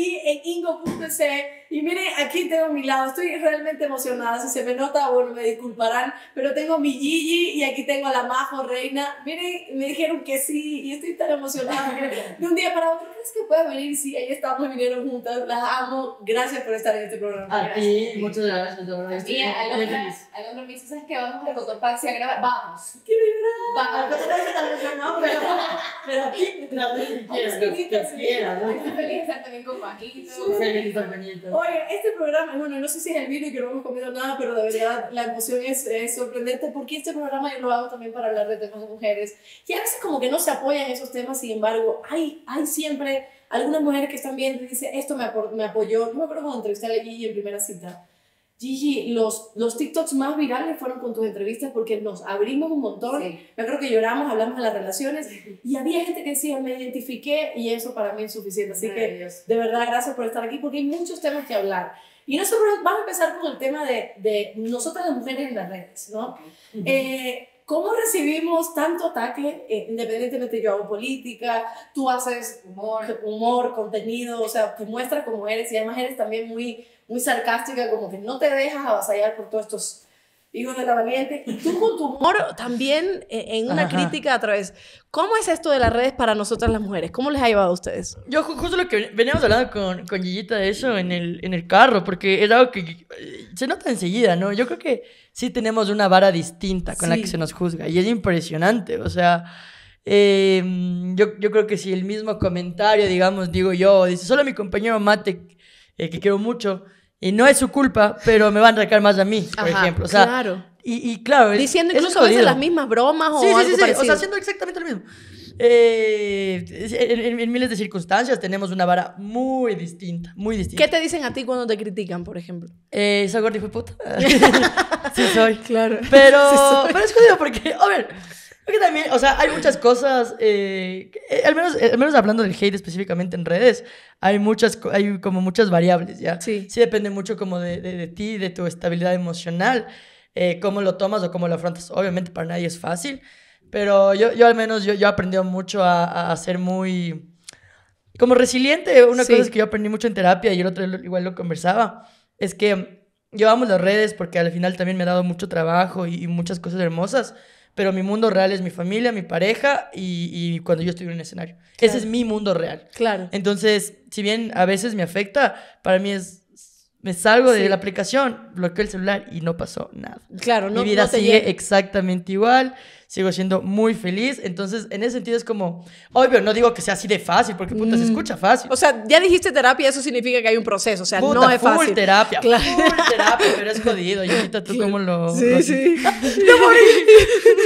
aqui en ingo.se. Y miren, aquí tengo mi lado, estoy realmente emocionada, si se me nota, bueno, me disculparán, pero tengo mi Gigi y aquí tengo a la Majo Reina. Miren, me dijeron que sí y estoy tan emocionada. de un día para otro, es que pueda venir? Sí, ahí estamos, vinieron juntas, las amo. Gracias por estar en este programa. A ti, muchas gracias. Y a amigos a los dice, ¿sabes que Vamos a Cotopaxi a grabar. Vamos. Quiero llorar. Vamos. pero, aquí, que quieras, Estoy feliz de estar también con Joaquín. Oye, este programa, bueno, no sé si es el vídeo y que no hemos comido nada, pero de verdad la emoción es, sorprendente porque este programa yo lo hago también para hablar de temas de mujeres. Y a veces como que no se apoyan esos temas, sin embargo, hay, hay siempre algunas mujeres que están viendo y dicen, esto me, me apoyó. No me acuerdo cuando entrevisté a Gigi en primera cita Gigi, los, los TikToks más virales fueron con tus entrevistas porque nos abrimos un montón. Yo creo que lloramos, hablamos de las relaciones y había gente que decía, me identifiqué y eso para mí es suficiente. Así que, de verdad, gracias por estar aquí porque hay muchos temas que hablar. Y nosotros vamos a empezar con el tema de, de nosotras las mujeres en las redes, ¿no? Eh, ¿Cómo recibimos tanto ataque? Eh, independientemente, yo hago política, tú haces humor, contenido, o sea, te muestras como eres y además eres también muy, muy sarcástica, como que no te dejas avasallar por todos estos Hijo de la Valiente. Y tú con tu humor también eh, en una crítica a través. ¿Cómo es esto de las redes para nosotras las mujeres? ¿Cómo les ha llevado a ustedes? Yo justo lo que veníamos hablando con, con Gillita de eso en el, en el carro, porque es algo que eh, se nota enseguida, ¿no? Yo creo que sí tenemos una vara distinta con la que se nos juzga y es impresionante, o sea... Em, yo, yo creo que si el mismo comentario, digamos, digo yo, dice, solo mi compañero Mate, eh, que quiero mucho, y no es su culpa, pero me van a recar más a mí, por ejemplo. claro. Y, y claro. Diciendo incluso incluso veces las mismas bromas o sí, algo sí, sí, O sea, haciendo exactamente lo mismo. Eh, en, miles de circunstancias tenemos una vara muy distinta, muy distinta. ¿Qué te dicen a ti cuando te critican, por ejemplo? Eh, soy gordo y puta. sí soy. Claro. Pero, pero es jodido porque, a ver que también, o sea, hay muchas cosas, eh, eh, al, menos, eh, al menos hablando del hate específicamente en redes, hay muchas, hay como muchas variables, ¿ya? Sí. Sí depende mucho como de, de, ti, de tu estabilidad emocional, cómo lo tomas o cómo lo afrontas. Obviamente para nadie es fácil, pero yo, yo al menos, yo, he aprendido mucho a, a ser muy, como resiliente. Una cosa es que yo aprendí mucho en terapia y el otro igual lo conversaba, es que yo las redes porque al final también me ha dado mucho trabajo y muchas cosas hermosas pero mi mundo real es mi familia, mi pareja y, cuando yo estoy en un escenario. Ese es mi mundo real. Claro. Entonces, si bien a veces me afecta, para mí es me salgo de la aplicación, bloqueo el celular y no pasó nada. Claro, no. Mi vida sigue exactamente igual, sigo siendo muy feliz. Entonces, en ese sentido es como, obvio, no digo que sea así de fácil, porque puta, se mm. escucha fácil. O sea, ya dijiste terapia, eso significa que hay un proceso, o sea, no es fácil. terapia, claro. full terapia, pero es jodido. Y ahorita tú cómo lo... Sí, sí. ¡No morí!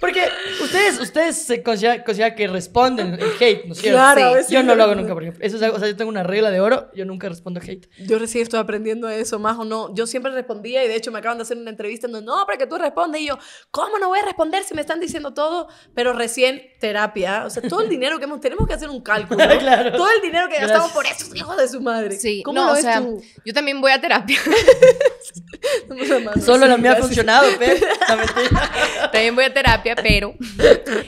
Porque ustedes, ustedes se consideran que responden el hate, ¿no Claro, Yo no lo hago nunca, por ejemplo. Eso es o sea, yo tengo una regla de oro, yo nunca respondo hate. Yo recién estoy aprendiendo eso, más o no. Yo siempre respondía y de hecho me acaban de hacer una entrevista en donde, no, para que tú respondas Y yo, ¿cómo no voy a responder si me están diciendo todo? Pero recién terapia. O sea, todo el dinero que hemos, tenemos que hacer un cálculo. Todo el dinero que gastamos por esos hijos de su madre. Sí, ¿Cómo o sea, tú? yo también voy a terapia. Solo la mía ha funcionado, pero también voy a terapia pero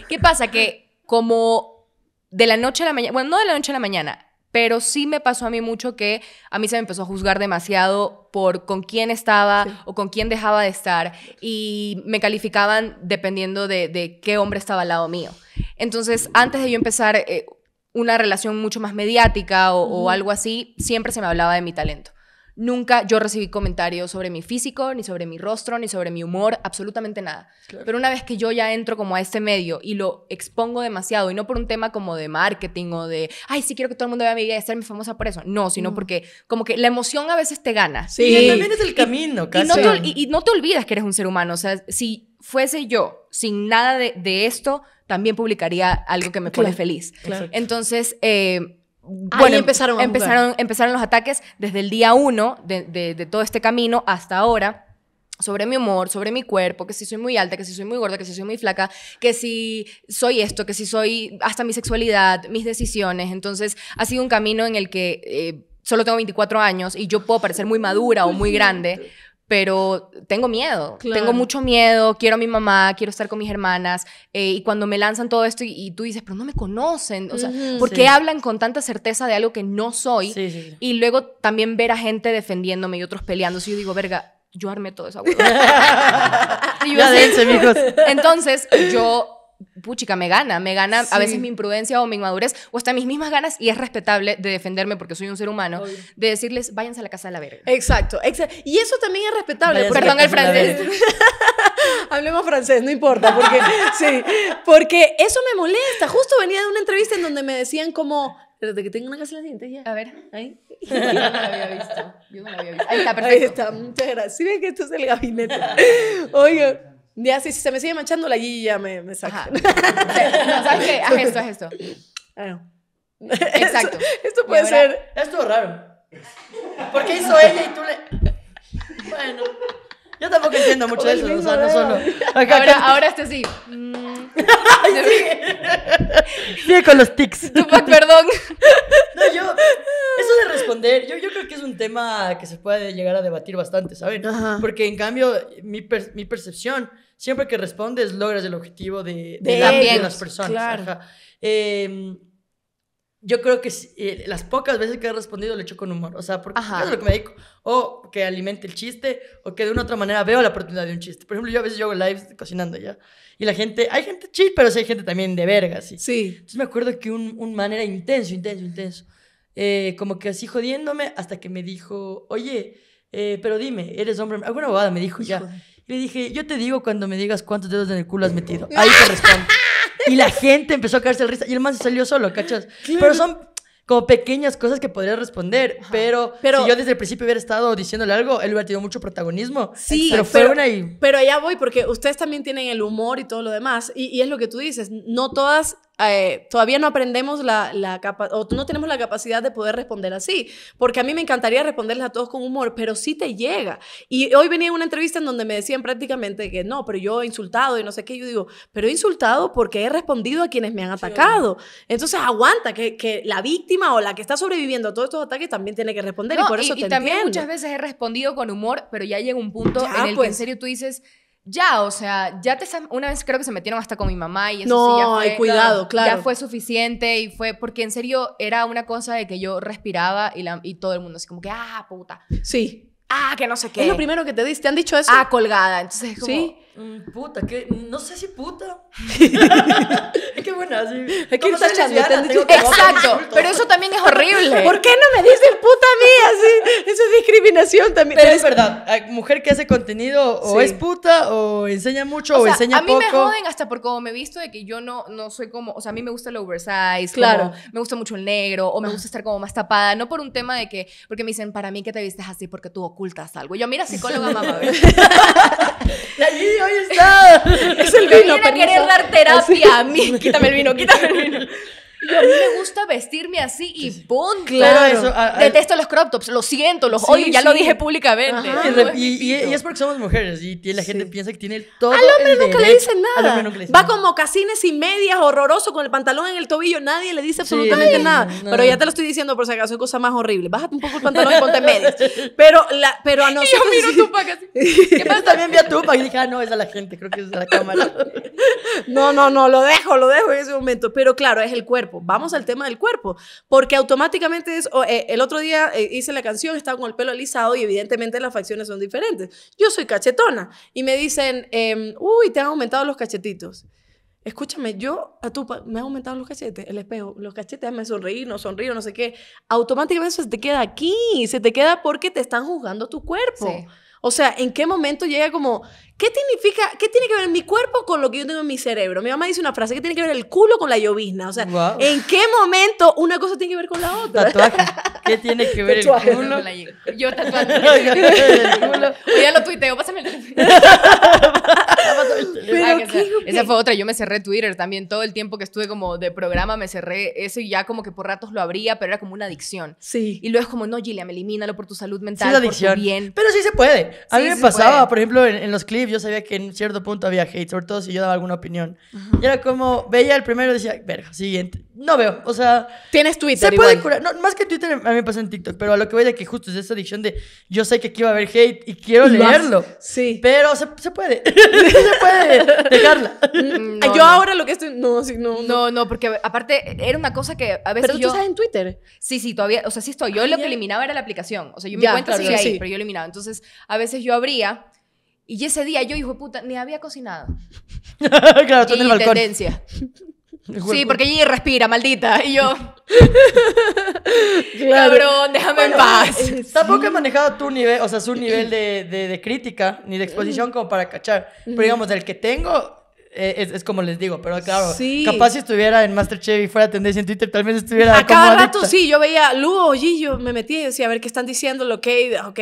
¿qué pasa? Que como de la noche a la mañana, bueno, no de la noche a la mañana, pero sí me pasó a mí mucho que a mí se me empezó a juzgar demasiado por con quién estaba o con quién dejaba de estar y me calificaban dependiendo de, qué hombre estaba al lado mío. Entonces, antes de yo empezar eh, una relación mucho más mediática o algo así, siempre se me hablaba de mi talento. Nunca yo recibí comentarios sobre mi físico, ni sobre mi rostro, ni sobre mi humor, absolutamente nada. Pero una vez que yo ya entro como a este medio y lo expongo demasiado, y no por un tema como de marketing o de, ay, sí quiero que todo el mundo vea mi vida y muy famosa por eso. No, sino mm. porque como que la emoción a veces te gana. Sí, también es el camino, y, casi. Y no, te, olvidas que eres un ser humano. O sea, si fuese yo sin nada de, esto, también publicaría algo que me pone feliz. Entonces, eh, bueno, empezaron, empezaron, empezaron los ataques desde el día uno de, todo este camino hasta ahora sobre mi humor, sobre mi cuerpo, que si soy muy alta, que si soy muy gorda, que si soy muy flaca, que si soy esto, que si soy hasta mi sexualidad, mis decisiones. Entonces ha sido un camino en el que eh, solo tengo 24 años y yo puedo parecer muy madura o muy grande pero tengo miedo, tengo mucho miedo, quiero a mi mamá, quiero estar con mis hermanas, eh, y cuando me lanzan todo esto y, tú dices, pero no me conocen, o sea, ¿por qué hablan con tanta certeza de algo que no soy? y luego también ver a gente defendiéndome y otros peleándose, y yo digo, verga, yo armé todo esa huevo. Entonces, yo puchica, me gana, me gana a veces mi imprudencia o mi inmadurez, o hasta mis mismas ganas, y es respetable de defenderme porque soy un ser humano, de decirles, váyanse a la casa de la verga. Exacto, exacto. y eso también es respetable. Perdón el francés. Hablemos francés, no importa, porque, porque eso me molesta. Justo venía de una entrevista en donde me decían como, de que tengo una casa en la ya. A ver, ahí. Yo no la había visto. la había visto. Ahí está, perfecto. muchas gracias. Sí, ven que esto es el gabinete. Oiga, ya, si, si se me sigue manchando, la Gigi ya me, me saca. Ah, no, ¿sabes qué? Haz esto, haz esto. Ah. Exacto. Esto, puede ser. Esto es raro. ¿Por qué hizo ella y tú le.? Bueno. Yo tampoco entiendo mucho de eso. O sea, no solo. ahora, ahora este sí. Mm. con los tics. perdón. No, yo. Eso de responder, yo, creo que es un tema que se puede llegar a debatir bastante, ¿saben? Porque en cambio, mi, percepción, siempre que respondes, logras el objetivo de, las personas. Claro. Em, yo creo que eh, las pocas veces que he respondido Le he hecho con humor. O sea, porque es lo que me dedico. O que alimente el chiste, o que de una otra manera veo la oportunidad de un chiste. Por ejemplo, yo a veces yo hago lives cocinando ya. Y la gente, hay gente chill, pero sí hay gente también de verga, sí. Sí. Entonces me acuerdo que un, un man era intenso, intenso, intenso. Eh, como que así jodiéndome hasta que me dijo, oye, eh, pero dime, eres hombre. Alguna bobada me dijo ya. Y le dije, yo te digo cuando me digas cuántos dedos en el culo has metido. Ahí te respondo. Y la gente empezó a caerse el risa. Y el man se salió solo, ¿cachas? Pero son como pequeñas cosas que podría responder. Pero, si yo desde el principio hubiera estado diciéndole algo, él hubiera tenido mucho protagonismo. Sí, pero, fueron ahí pero allá voy porque ustedes también tienen el humor y todo lo demás. y es lo que tú dices, no todas eh, todavía no aprendemos la, la o no tenemos la capacidad de poder responder así, porque a mí me encantaría responderles a todos con humor, pero sí te llega. Y hoy venía una entrevista en donde me decían prácticamente que no, pero yo he insultado y no sé qué, yo digo, pero he insultado porque he respondido a quienes me han atacado. Entonces aguanta que, que, la víctima o la que está sobreviviendo a todos estos ataques también tiene que responder y por eso y también muchas veces he respondido con humor, pero ya llega un punto en el que en pues. serio tú dices ya, o sea, ya te una vez creo que se metieron hasta con mi mamá y eso sí ya fue, cuidado, claro. Ya fue suficiente y fue porque en serio era una cosa de que yo respiraba y, y todo el mundo así como que ah, puta. Sí. Ah, que no sé qué. Es lo primero que te dicen, te han dicho eso. Ah, colgada. Entonces, como, Sí. Mm, puta, que no sé si puta. es que bueno, así. Hay que Exacto, pero eso también es horrible. ¿Por qué no me dicen puta a mí? Así, eso es discriminación también. es verdad, mujer que hace contenido o es puta o enseña mucho o, enseña poco. A mí me joden hasta por cómo me he visto de que yo no, no soy como, o sea, a mí me gusta el oversize, claro, me gusta mucho el negro o me ah. gusta estar como más tapada, no por un tema de que, porque me dicen, para mí que te vistes así porque tú ocultas algo. Yo, mira, psicóloga mamá. está. Es el vino. Me viene querer dar terapia a mí. Quítame el vino, quítame el vino. yo a mí me gusta vestirme así y punto. Claro, eso, Detesto los crop tops, lo siento, los odio, ya lo dije públicamente. y, es porque somos mujeres y la gente piensa que tiene todo Al hombre nunca le dice nada. Va con mocasines y medias, horroroso, con el pantalón en el tobillo, nadie le dice absolutamente nada. Pero ya te lo estoy diciendo por si acaso es cosas más horribles. Bájate un poco el pantalón y ponte medias. Pero, la, pero a nosotros... Y yo miro tu así. ¿Qué pasa? también vi a Tupac y dije, ah, no, es a la gente, creo que es a la cámara. no, no, no, lo dejo, lo dejo en ese momento. Pero claro, es el cuerpo. Vamos al tema del cuerpo, porque automáticamente es, eh, el otro día eh, hice la canción, estaba con el pelo alisado y evidentemente las facciones son diferentes. Yo soy cachetona y me dicen, em, uy, te han aumentado los cachetitos. Escúchame, yo a tu me han aumentado los cachetes, el espejo, los cachetes me sonreír, no sonrío, no sé qué. Automáticamente eso se te queda aquí, se te queda porque te están juzgando tu cuerpo. O sea, ¿en qué momento llega como ¿Qué significa, qué tiene que ver mi cuerpo con lo que yo tengo en mi cerebro? Mi mamá dice una frase, ¿qué tiene que ver el culo con la llovizna? O sea, ¿en qué momento una cosa tiene que ver con la otra? Tatuaje. ¿Qué tiene que ver el culo? la, yo tatuaje. oye lo tuiteo, pásame el ah, Esa fue otra, yo me cerré Twitter también, todo el tiempo que estuve como de programa me cerré eso ya como que por ratos lo abría, pero era como una adicción. Sí. Y luego es como, no, Gillian, elimínalo por tu salud mental, adicción. bien. Pero sí se puede. A mí me pasaba, por ejemplo, en los clips yo sabía que en cierto punto había hate, sobre todo si yo daba alguna opinión. Y era como, veía el primero y decía, verga, siguiente. No veo, o sea... Tienes Twitter Se puede curar. No, más que Twitter, a mí me pasa en TikTok, pero a lo que voy de que justo es esa adicción de yo sé que aquí va a haber hate y quiero leerlo. Sí. Pero se, puede, se puede dejarla. Mm, yo ahora lo que estoy... No, no, no. porque aparte era una cosa que a veces Pero tú estás en Twitter. Sí, sí, todavía, o sea, sí estoy. Yo ah, lo que eliminaba era la aplicación. O sea, yo me encuentro cuenta ahí, pero yo eliminaba. Entonces, a veces yo abría y ese día yo, hijo de puta, ni había cocinado. claro, tú en el balcón. tendencia. Sí, porque ella respira, maldita. Y yo. Cabrón, déjame en paz. Eh, eh, tampoco he manejado tu nivel, o sea, su nivel de, de crítica ni de exposición mm. como para cachar. Pero digamos, del que tengo, eh, es, como les digo, pero claro, sí. capaz si estuviera en Masterchef y fuera tendencia en Twitter, tal vez estuviera. A cada rato sí, yo veía luo o yo me metí y decía, a ver qué están diciendo, lo que. ok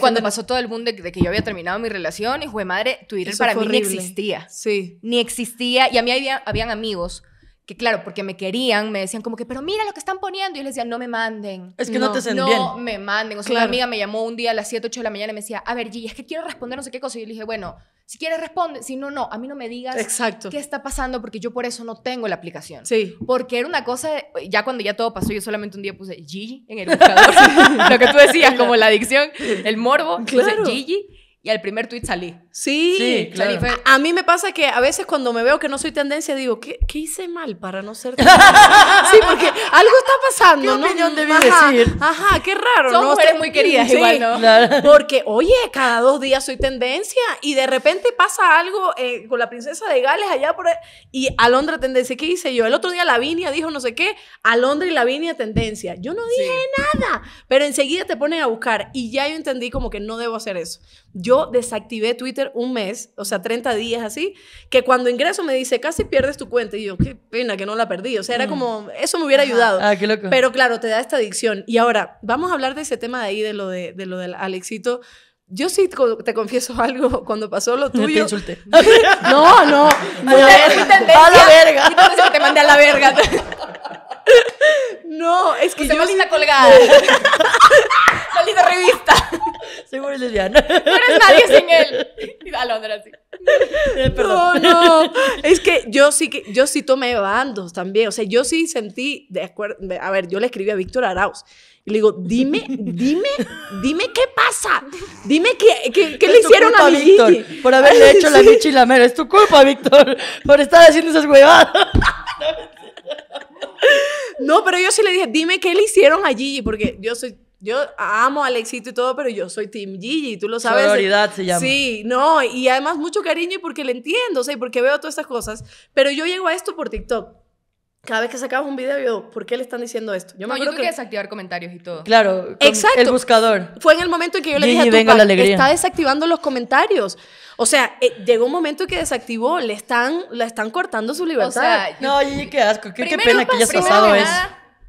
cuando pasó todo el mundo de, que yo había terminado mi relación, y de madre, Twitter para mí no existía. Sí. Ni existía. Y a mí había, habían amigos que claro, porque me querían, me decían como que, pero mira lo que están poniendo. Y yo les decía, no me manden. Es que no, te no me manden. O sea, una amiga me llamó un día a las 7, 8 de la mañana y me decía, a ver, Gigi, es que quiero responder no sé qué cosa. Y yo le dije, bueno, si quieres responde, si no, no, a mí no me digas Exacto. qué está pasando porque yo por eso no tengo la aplicación. Sí. Porque era una cosa, ya cuando ya todo pasó, yo solamente un día puse Gigi en el buscador. lo que tú decías, como la adicción, el morbo. Claro. Puse Gigi y al primer tweet salí. Sí, claro. A, mí me pasa que a veces cuando me veo que no soy tendencia, digo, ¿qué, qué hice mal para no ser tendencia? sí, porque algo está pasando, ¿Qué ¿no? opinión debí ajá, decir? Ajá, qué raro. Son ¿no? mujeres muy queridas igual, ¿no? Porque, oye, cada dos días soy tendencia y de repente pasa algo eh, con la princesa de Gales allá por... Ahí, y Alondra tendencia, ¿qué hice yo? El otro día Lavinia dijo no sé qué, Alondra y Lavinia tendencia. Yo no dije nada, pero enseguida te ponen a buscar y ya yo entendí como que no debo hacer eso. Yo desactivé Twitter un mes, o sea, 30 días así, que cuando ingreso me dice, casi pierdes tu cuenta. Y yo, qué pena que no la perdí. O sea, era mm. como, eso me hubiera ayudado. Ah, Pero claro, te da esta adicción. Y ahora, vamos a hablar de ese tema de ahí, de lo, de, de lo del Alexito. Yo sí te confieso algo, cuando pasó lo tuyo... Te insulté. no, no. A la verga. A la verga. No, es que yo... linda colgada. Salida revista. Seguro es lesbiana. No eres nadie sin él. Y sí. Eh, no, no. Es que yo sí que yo sí tomé bandos también. O sea, yo sí sentí A ver, yo le escribí a Víctor Arauz. Y le digo, dime, dime, dime qué pasa. Dime qué, le hicieron a mi Víctor. Por haberle hecho la y la mera. Es tu culpa, Víctor. Por estar haciendo esas huevadas. No, pero yo sí le dije, dime qué le hicieron a Gigi, porque yo soy yo amo al éxito y todo, pero yo soy Team Gigi, tú lo sabes. Sororidad se llama. Sí, no, y además mucho cariño y porque le entiendo, o sea, y porque veo todas estas cosas. Pero yo llego a esto por TikTok. Cada vez que sacabas un video, yo, ¿por qué le están diciendo esto? Yo no, me yo que... desactivar comentarios y todo. Claro, exacto. El buscador. Fue en el momento en que yo le dije a venga está desactivando los comentarios. O sea, eh, llegó un momento que desactivó, le están, la están cortando su libertad. O sea, no, Gigi, qué asco, qué, pena que hayas pasado eso.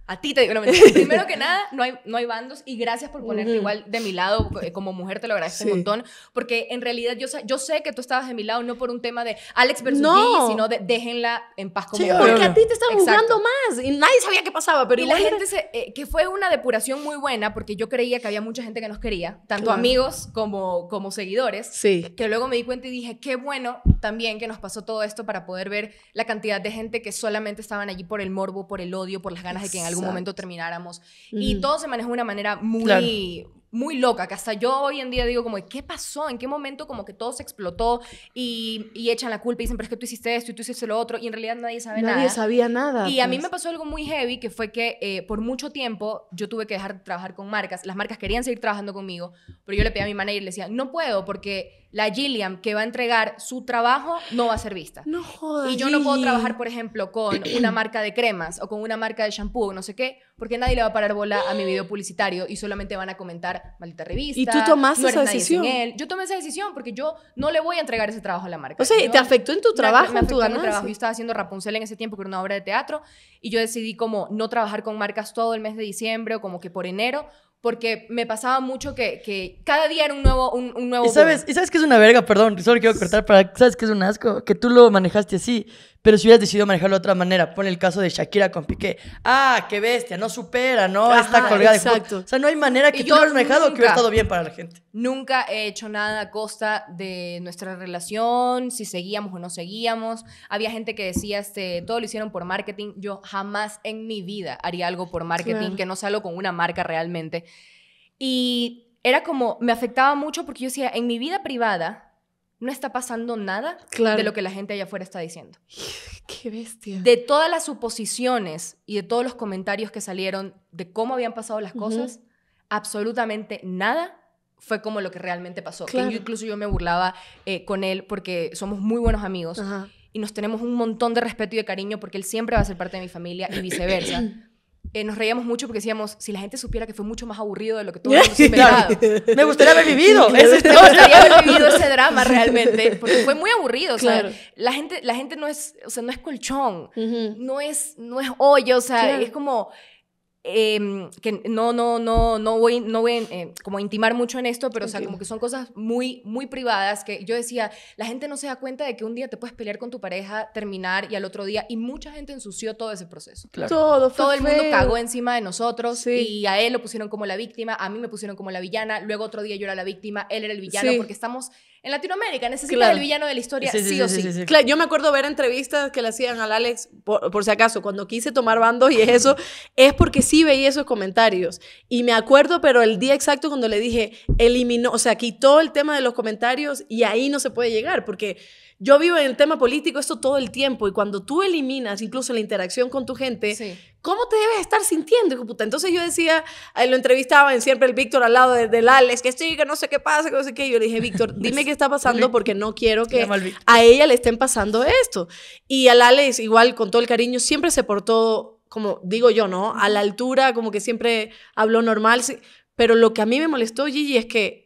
A ti te digo, primero que nada, no hay, no hay bandos y gracias por ponerte igual de mi lado, eh, como mujer te lo agradezco un montón, porque en realidad yo, yo sé que tú estabas de mi lado no por un tema de Alex versus no. sino de déjenla en paz como Porque a ti te estaban jugando más y nadie sabía qué pasaba, pero y la gente se, eh, que fue una depuración muy buena porque yo creía que había mucha gente que nos quería, tanto amigos como, como seguidores, sí. que luego me di cuenta y dije, qué bueno también que nos pasó todo esto para poder ver la cantidad de gente que solamente estaban allí por el morbo, por el odio, por las ganas de que algún momento termináramos. Y todo se maneja de una manera muy, muy loca, que hasta yo hoy en día digo como, ¿qué pasó? ¿En qué momento como que todo se explotó y, echan la culpa y dicen, pero es que tú hiciste esto y tú hiciste lo otro y en realidad nadie sabe nada. Nadie sabía nada. Y a mí pues. me pasó algo muy heavy que fue que eh, por mucho tiempo yo tuve que dejar de trabajar con marcas. Las marcas querían seguir trabajando conmigo, pero yo le pedí a mi manager y le decía, no puedo porque la Gilliam que va a entregar su trabajo no va a ser vista. No joder. Y yo no puedo trabajar, por ejemplo, con una marca de cremas o con una marca de shampoo, no sé qué, porque nadie le va a parar bola a mi video publicitario y solamente van a comentar maldita revista. Y tú tomaste esa decisión. Yo tomé esa decisión porque yo no le voy a entregar ese trabajo a la marca. O sea, ¿te afectó en tu trabajo, en tu trabajo. Yo estaba haciendo Rapunzel en ese tiempo, que era una obra de teatro, y yo decidí como no trabajar con marcas todo el mes de diciembre o como que por enero porque me pasaba mucho que, cada día era un nuevo, un, nuevo. ¿Y sabes, ¿Y sabes que es una verga? Perdón, solo quiero cortar para. ¿Sabes que es un asco? Que tú lo manejaste así, pero si hubieras decidido manejarlo de otra manera, pon el caso de Shakira con Piqué. Ah, qué bestia, no supera, no está colgada. Exacto. o sea, no hay manera que tú lo hayas manejado que hubiera estado bien para la gente. Nunca he hecho nada a costa de nuestra relación, si seguíamos o no seguíamos. Había gente que decía, este, todo lo hicieron por marketing. Yo jamás en mi vida haría algo por marketing que no sea con una marca realmente. Y era como, me afectaba mucho porque yo decía, en mi vida privada no está pasando nada de lo que la gente allá afuera está diciendo. Qué bestia. De todas las suposiciones y de todos los comentarios que salieron de cómo habían pasado las cosas, absolutamente nada fue como lo que realmente pasó. incluso yo me burlaba eh, con él porque somos muy buenos amigos y nos tenemos un montón de respeto y de cariño porque él siempre va a ser parte de mi familia y viceversa. Eh, nos reíamos mucho porque decíamos, si la gente supiera que fue mucho más aburrido de lo que todos hemos me gustaría haber vivido. me gustaría haber vivido ese drama realmente, porque fue muy aburrido. la gente, no es, o sea, no es colchón, no es, no es hoyo, o sea, es como Em, que no, no, no, no voy, no eh, como a intimar mucho en esto, pero o sea, como que son cosas muy, muy privadas que yo decía, la gente no se da cuenta de que un día te puedes pelear con tu pareja, terminar y al otro día, y mucha gente ensució todo ese proceso. Todo, Todo el mundo cagó encima de nosotros y a él lo pusieron como la víctima, a mí me pusieron como la villana, luego otro día yo era la víctima, él era el villano, porque estamos en Latinoamérica necesita el villano de la historia, sí, o sí. yo me acuerdo ver entrevistas que le hacían al Alex, por, si acaso, cuando quise tomar bandos y eso, es porque sí veía esos comentarios. Y me acuerdo, pero el día exacto cuando le dije, eliminó, o sea, quitó el tema de los comentarios y ahí no se puede llegar, porque yo vivo en el tema político esto todo el tiempo y cuando tú eliminas incluso la interacción con tu gente, ¿cómo te debes estar sintiendo, hijo Entonces yo decía, eh, lo entrevistaban siempre el Víctor al lado de, del Alex, que estoy, que no sé qué pasa, que no sé qué. yo le dije, Víctor, dime qué está pasando porque no quiero que a ella le estén pasando esto. Y al Alex, igual con todo el cariño, siempre se portó, como digo yo, ¿no? A la altura, como que siempre habló normal. Pero lo que a mí me molestó, Gigi, es que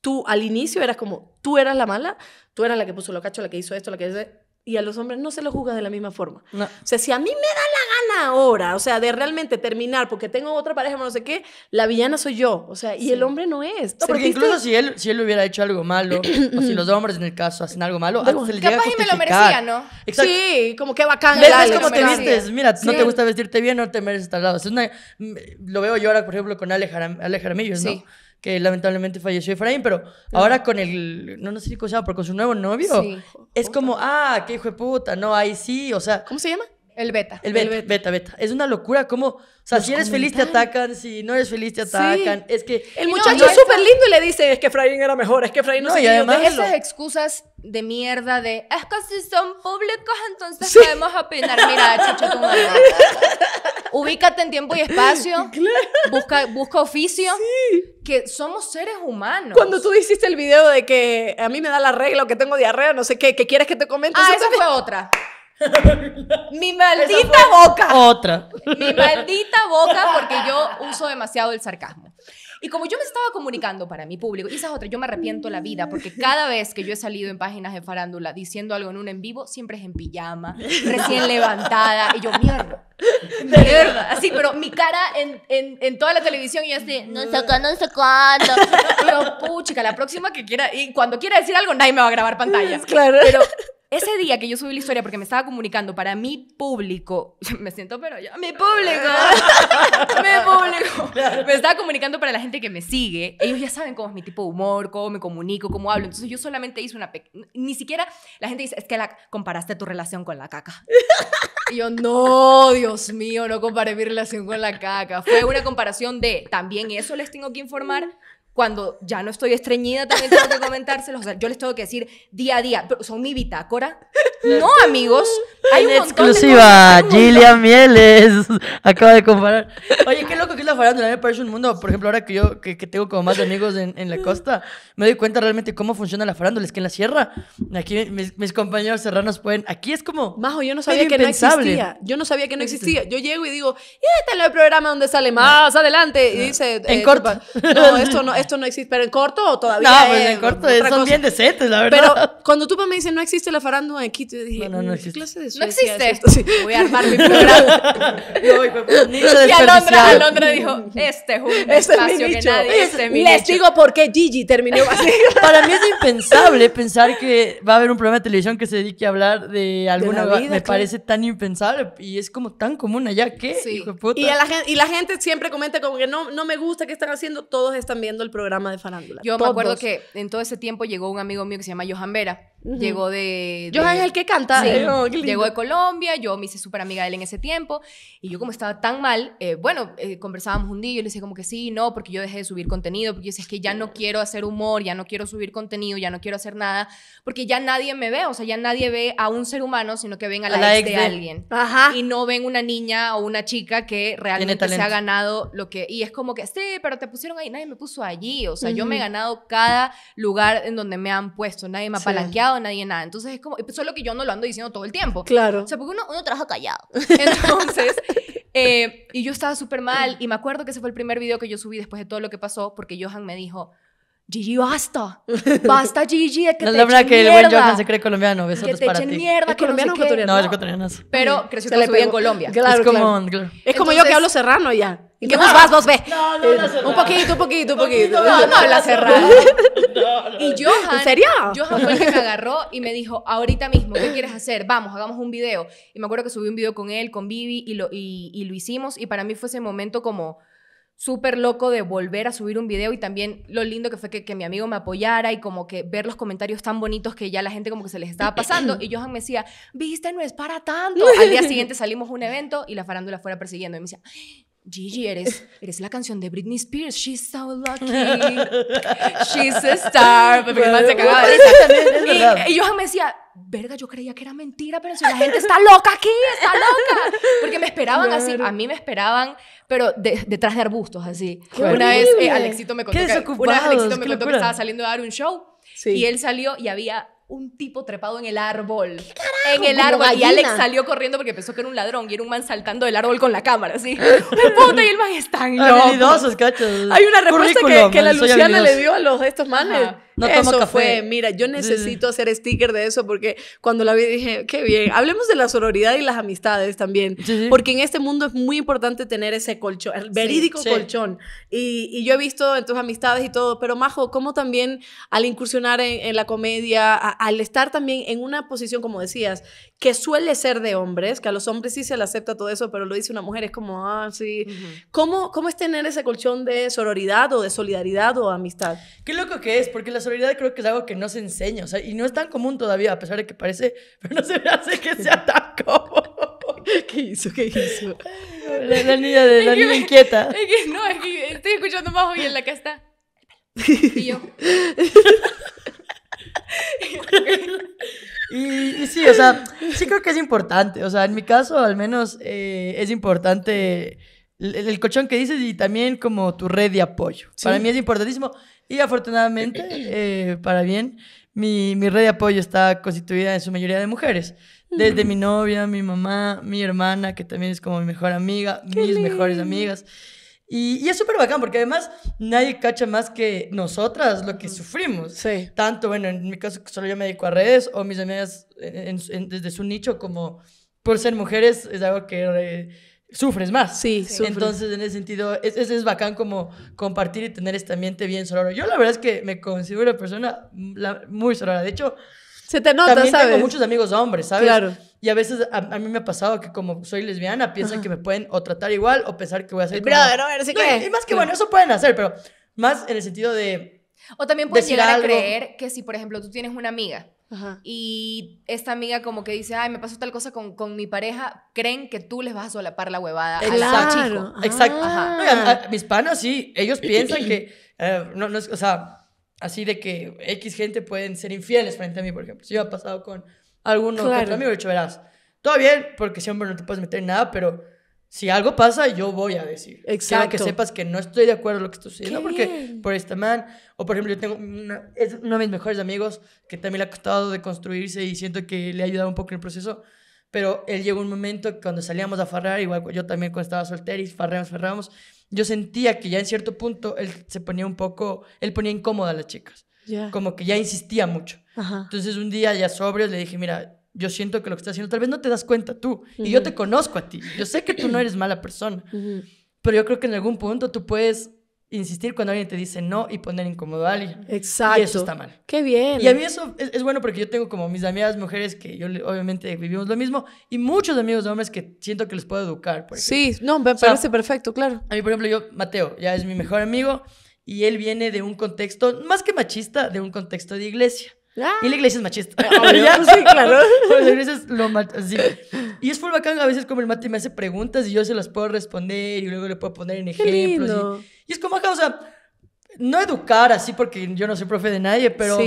tú al inicio eras como, tú eras la mala, tú eras la que puso los cacho la que hizo esto, la que hizo... E-, y a los hombres no se los juzga de la misma forma. No. O sea, si a mí me da la gana ahora, o sea, de realmente terminar porque tengo otra pareja, o no sé qué, la villana soy yo. O sea, y el hombre no es. porque incluso si él, si él hubiera hecho algo malo, o si los hombres en el caso hacen algo malo, algo se a y me lo merecía, ¿no? Sí, como que bacán. te vistes? Mira, no te gusta vestirte bien, no te mereces estar lado. Mm, lo veo yo ahora, por ejemplo, con Ale, Ale Jaramillo, ¿no? Sí que lamentablemente falleció Efraín, pero ahora con el, no, no sé si llama, pero con su nuevo novio, es como, ah, qué hijo de puta, no, ahí sí, o sea. ¿Cómo se llama? El beta. El beta, beta. beta, Es una locura cómo, o sea, si eres feliz te atacan, si no eres feliz te atacan. Es que el muchacho es súper lindo y le dice es que Efraín era mejor, es que Efraín no, se y además Esas excusas de mierda de, es que si son públicos entonces podemos opinar. Mira, chucho, tú no Ubícate en tiempo y espacio. Claro. Busca, busca oficio. Sí. Que somos seres humanos. Cuando tú hiciste el video de que a mí me da la regla o que tengo diarrea, no sé qué, qué quieres que te comente. Ah, esa fue otra. Mi maldita boca. Otra. Mi maldita boca porque yo uso demasiado el sarcasmo. Y como yo me estaba comunicando para mi público, y esa es otra, yo me arrepiento la vida, porque cada vez que yo he salido en páginas de farándula diciendo algo en un en vivo, siempre es en pijama, recién levantada, y yo, mierda, mierda, así, pero mi cara en, en, toda la televisión, y así, no sé cuándo, no sé cuándo. Pero, puchica, la próxima que quiera, y cuando quiera decir algo, nadie me va a grabar pantalla. Claro. Pero ese día que yo subí la historia porque me estaba comunicando para mi público, me siento pero ya, mi público, mi público, me estaba comunicando para la gente que me sigue, ellos ya saben cómo es mi tipo de humor, cómo me comunico, cómo hablo, entonces yo solamente hice una, ni siquiera la gente dice, es que la comparaste tu relación con la caca. Y yo, no, Dios mío, no comparé mi relación con la caca. Fue una comparación de, también eso les tengo que informar, cuando ya no estoy estreñida, también tengo que comentárselos. O sea, yo les tengo que decir día a día, pero son mi bitácora. No, amigos. Hay un exclusiva, Gillian Mieles acaba de comparar. Oye, qué loco que es la farándula. Me parece un mundo. Por ejemplo, ahora que yo que, tengo como más amigos en, la costa, me doy cuenta realmente cómo funciona la farándula. Es que en la sierra, aquí mis, compañeros serranos pueden. Aquí es como. Majo, yo no sabía que no existía. Yo no sabía que no existía. Yo llego y digo, este eh, es el programa donde sale más ah. adelante. Y ah. dice. En eh, No, esto no. Esto no existe, pero en corto o todavía. No, pues en corto es, son cosa. bien decentes, la verdad. Pero cuando tú me dice no existe la farándula aquí yo dije, no, mm, no, existe. No existe. voy a armar mi programa. y Alondra, Alondra dijo, este es un este espacio que nadie, Les digo por qué Gigi terminó Para mí es impensable pensar que va a haber un programa de televisión que se dedique a hablar de alguna... vida, me parece tan impensable y es como tan común allá que... Y, la, gente siempre comenta como que no, no me gusta que están haciendo, todos están viendo el programa programa de farándula. Yo me acuerdo que en todo ese tiempo llegó un amigo mío que se llama Johan Vera. Llegó de, Johan es el que canta. llegó de Colombia, yo me hice súper amiga de él en ese tiempo. Y yo como estaba tan mal, eh, bueno, eh, conversábamos un día y yo le decía como que sí, no, porque yo dejé de subir contenido, porque yo es que ya no quiero hacer humor, ya no quiero subir contenido, ya no quiero hacer nada, porque ya nadie me ve, o sea, ya nadie ve a un ser humano, sino que ven a la, a de, alguien. Ajá. Y no ven una niña o una chica que realmente se ha ganado lo que... Y es como que, sí, pero te pusieron ahí, nadie me puso ahí o sea, yo me he ganado cada lugar en donde me han puesto, nadie me ha palanqueado, nadie nada. Entonces es como, solo que yo no lo ando diciendo todo el tiempo. Claro. O sea, porque uno, trabaja callado. Entonces, eh, y yo estaba súper mal y me acuerdo que ese fue el primer video que yo subí después de todo lo que pasó porque Johan me dijo, Gigi, basta. Basta, Gigi, es que no es la verdad que el buen Johan se cree colombiano. Besos que te para echen ti. mierda, que colombiano no sé No, es Pero creció con su en Colombia. Claro, es como, claro. Es como yo que hablo serrano ya. ¿Y qué más vas, vos ve? No, no, no, no Un poquito, un poquito, un poquito. No, no, la serrano. Y Johan. ¿En serio? Johan fue el que me agarró y me dijo, ahorita mismo, ¿qué quieres hacer? Vamos, hagamos un video. Y me acuerdo que subí un video con él, con Vivi, y lo, y lo hicimos. Y para mí fue ese momento como súper loco de volver a subir un video y también lo lindo que fue que, mi amigo me apoyara y como que ver los comentarios tan bonitos que ya la gente como que se les estaba pasando y Johan me decía, viste, no es para tanto. Al día siguiente salimos a un evento y la farándula fuera persiguiendo y me decía, Gigi, eres, eres la canción de Britney Spears. She's so lucky. She's a star. Porque bueno, se cagaba y, yo me decía, verga, yo creía que era mentira, pero la gente está loca aquí, está loca. Porque me esperaban así, a mí me esperaban, pero detrás de arbustos, así. Eh, una vez Alexito me contó, que, una Alexito me contó que estaba saliendo a dar un show. Y él salió y había un tipo trepado en el árbol. en el árbol. Y Alex salió corriendo porque pensó que era un ladrón y era un man saltando del árbol con la cámara, así. puta! Y el man Están en Hay una respuesta que, la Luciana le dio a los, estos manes. No eso fue, mira, yo mm. necesito hacer sticker de eso porque cuando la vi dije, qué bien. Hablemos de la sororidad y las amistades también, porque en este mundo es muy importante tener ese colchón, el verídico colchón. Y, y, yo he visto en tus amistades y todo, pero Majo, ¿cómo también al incursionar en, la comedia, al estar también en una posición, como decías, que suele ser de hombres, que a los hombres sí se le acepta todo eso, pero lo dice una mujer, es como, ah, sí. ¿Cómo, ¿Cómo es tener ese colchón de sororidad o de solidaridad o amistad? Qué loco que es, porque la creo que es algo que no se enseña, o sea, y no es tan común todavía, a pesar de que parece, pero no se me hace que sea tan ¿Qué hizo? ¿Qué hizo? La, niña, de, la niña inquieta. no, estoy escuchando más y en la que está. Y yo. Y, sí, o sea, sí creo que es importante. O sea, en mi caso, al menos, eh, es importante el, colchón que dices y también como tu red de apoyo. Para mí es importantísimo. Y afortunadamente, eh, para bien, mi, mi, red de apoyo está constituida en su mayoría de mujeres. Desde mi novia, mi mamá, mi hermana, que también es como mi mejor amiga, mis mejores amigas. Y, es súper bacán, porque además nadie cacha más que nosotras lo que sufrimos. Sí. Tanto, bueno, en mi caso solo yo me dedico a redes o mis amigas eh, desde su nicho, como por ser mujeres, es algo que sufres más. Sí, Entonces, en ese sentido, es, es, bacán como compartir y tener este ambiente bien sororo. Yo la verdad es que me considero una persona muy sorora. De hecho, se te nota, también tengo muchos amigos hombres, ¿sabes? Claro. Y a veces a, mí me ha pasado que como soy lesbiana, piensan que me pueden o tratar igual o pensar que voy a ser... Como... y más que, bueno, eso pueden hacer, pero más en el sentido de... O también puedes llegar a creer que si, por ejemplo, tú tienes una amiga y esta amiga como que dice, ay, me pasó tal cosa con, con mi pareja, creen que tú les vas a solapar la huevada Exacto. chico. Exacto. mis panas sí, ellos piensan que, eh, no, no es, o sea, así de que X gente pueden ser infieles frente a mí, por ejemplo. Si yo ha pasado con alguno claro. que otro verás, todo bien, porque siempre no te puedes meter en nada, pero si algo pasa, yo voy a decir. Exacto. que sepas que no estoy de acuerdo con lo que está sucediendo porque por este man, o por ejemplo, yo tengo es uno de mis mejores amigos que también le ha costado de construirse y siento que le ha ayudado un poco en el proceso, pero él llegó un momento cuando salíamos a farrar, igual yo también cuando estaba soltero y farreamos, farreamos, yo sentía que ya en cierto punto él se ponía un poco, él ponía incómoda a las chicas. Como que ya insistía mucho. Entonces un día ya sobrio le dije, mira, yo siento que lo que estás haciendo, tal vez no te das cuenta tú. Y yo te conozco a ti. Yo sé que tú no eres mala persona. Pero yo creo que en algún punto tú puedes insistir cuando alguien te dice no y poner incómodo a alguien. Exacto. Y eso está mal. Qué bien. Y a mí eso es, bueno porque yo tengo como mis amigas mujeres que yo obviamente vivimos lo mismo y muchos amigos de hombres que siento que les puedo educar. sí, no, me parece perfecto, claro. A mí, por ejemplo, yo, Mateo, ya es mi mejor amigo y él viene de un contexto, más que machista, de un contexto de iglesia. Y la iglesia es machista. Ah, sí, claro. Pues, y es full bacán, a veces como el mate me hace preguntas y yo se las puedo responder y luego le puedo poner en ejemplos. Y, es como acá, o sea, no educar así porque yo no soy profe de nadie, pero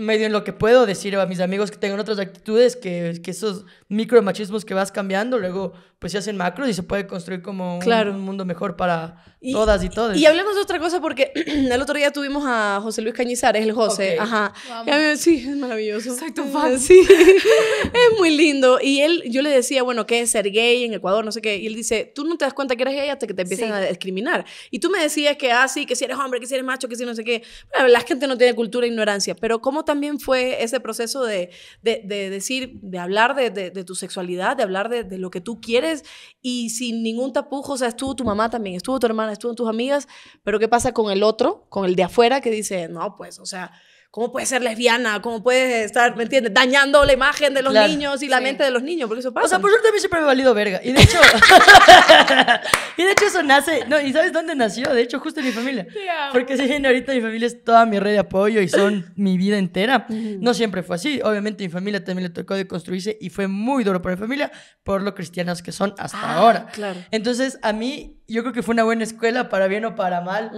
medio en lo que puedo decir a mis amigos que tengan otras actitudes, que, esos esos micromachismos que vas cambiando, luego pues se hacen macros y se puede construir como claro. un, mundo mejor para todas y todos. Y hablemos de otra cosa porque el otro día tuvimos a José Luis Cañizares, el José, ajá. a mí, sí, es maravilloso. Soy tu fan. Sí, es muy lindo. Y él, yo le decía, bueno, que es ser gay en Ecuador? No sé qué. Y él dice, tú no te das cuenta que eres gay hasta que te empiezan a discriminar. Y tú me decías que, ah, sí, que si eres hombre, que si eres macho, que si no sé qué. la gente no tiene cultura e ignorancia, pero ¿cómo te también fue ese proceso de, de, decir, de hablar de, de, tu sexualidad, de hablar de, lo que tú quieres y sin ningún tapujo? O sea, estuvo tu mamá también, estuvo tu hermana, estuvo tus amigas, pero ¿qué pasa con el otro, con el de afuera que dice, no, pues, o sea, ¿Cómo puedes ser lesbiana? ¿Cómo puedes estar, me entiendes, dañando la imagen de los niños y la mente de los niños? Porque eso pasa. O sea, por suerte a siempre me he valido verga. Y de hecho, y de hecho eso nace, no, ¿y sabes dónde nació? De hecho, justo en mi familia. Porque si bien ahorita mi familia es toda mi red de apoyo y son mi vida entera, no siempre fue así. Obviamente mi familia también le tocó de construirse y fue muy duro para mi familia por lo cristianas que son hasta ah, ahora. Claro. Entonces, a mí yo creo que fue una buena escuela, para bien o para mal.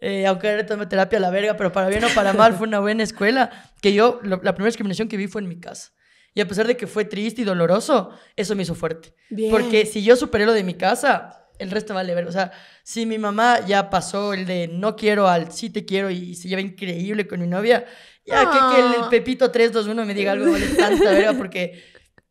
Eh, aunque ahora tomé terapia a la verga, pero para bien o para mal fue una buena escuela. Que yo, la primera discriminación que vi fue en mi casa. Y a pesar de que fue triste y doloroso, eso me hizo fuerte. Porque si yo superé lo de mi casa, el resto vale ver. O sea, si mi mamá ya pasó el de no quiero al sí te quiero y se lleva increíble con mi novia, ya que, el, ah. Pepito 321 me diga algo de tanta verga porque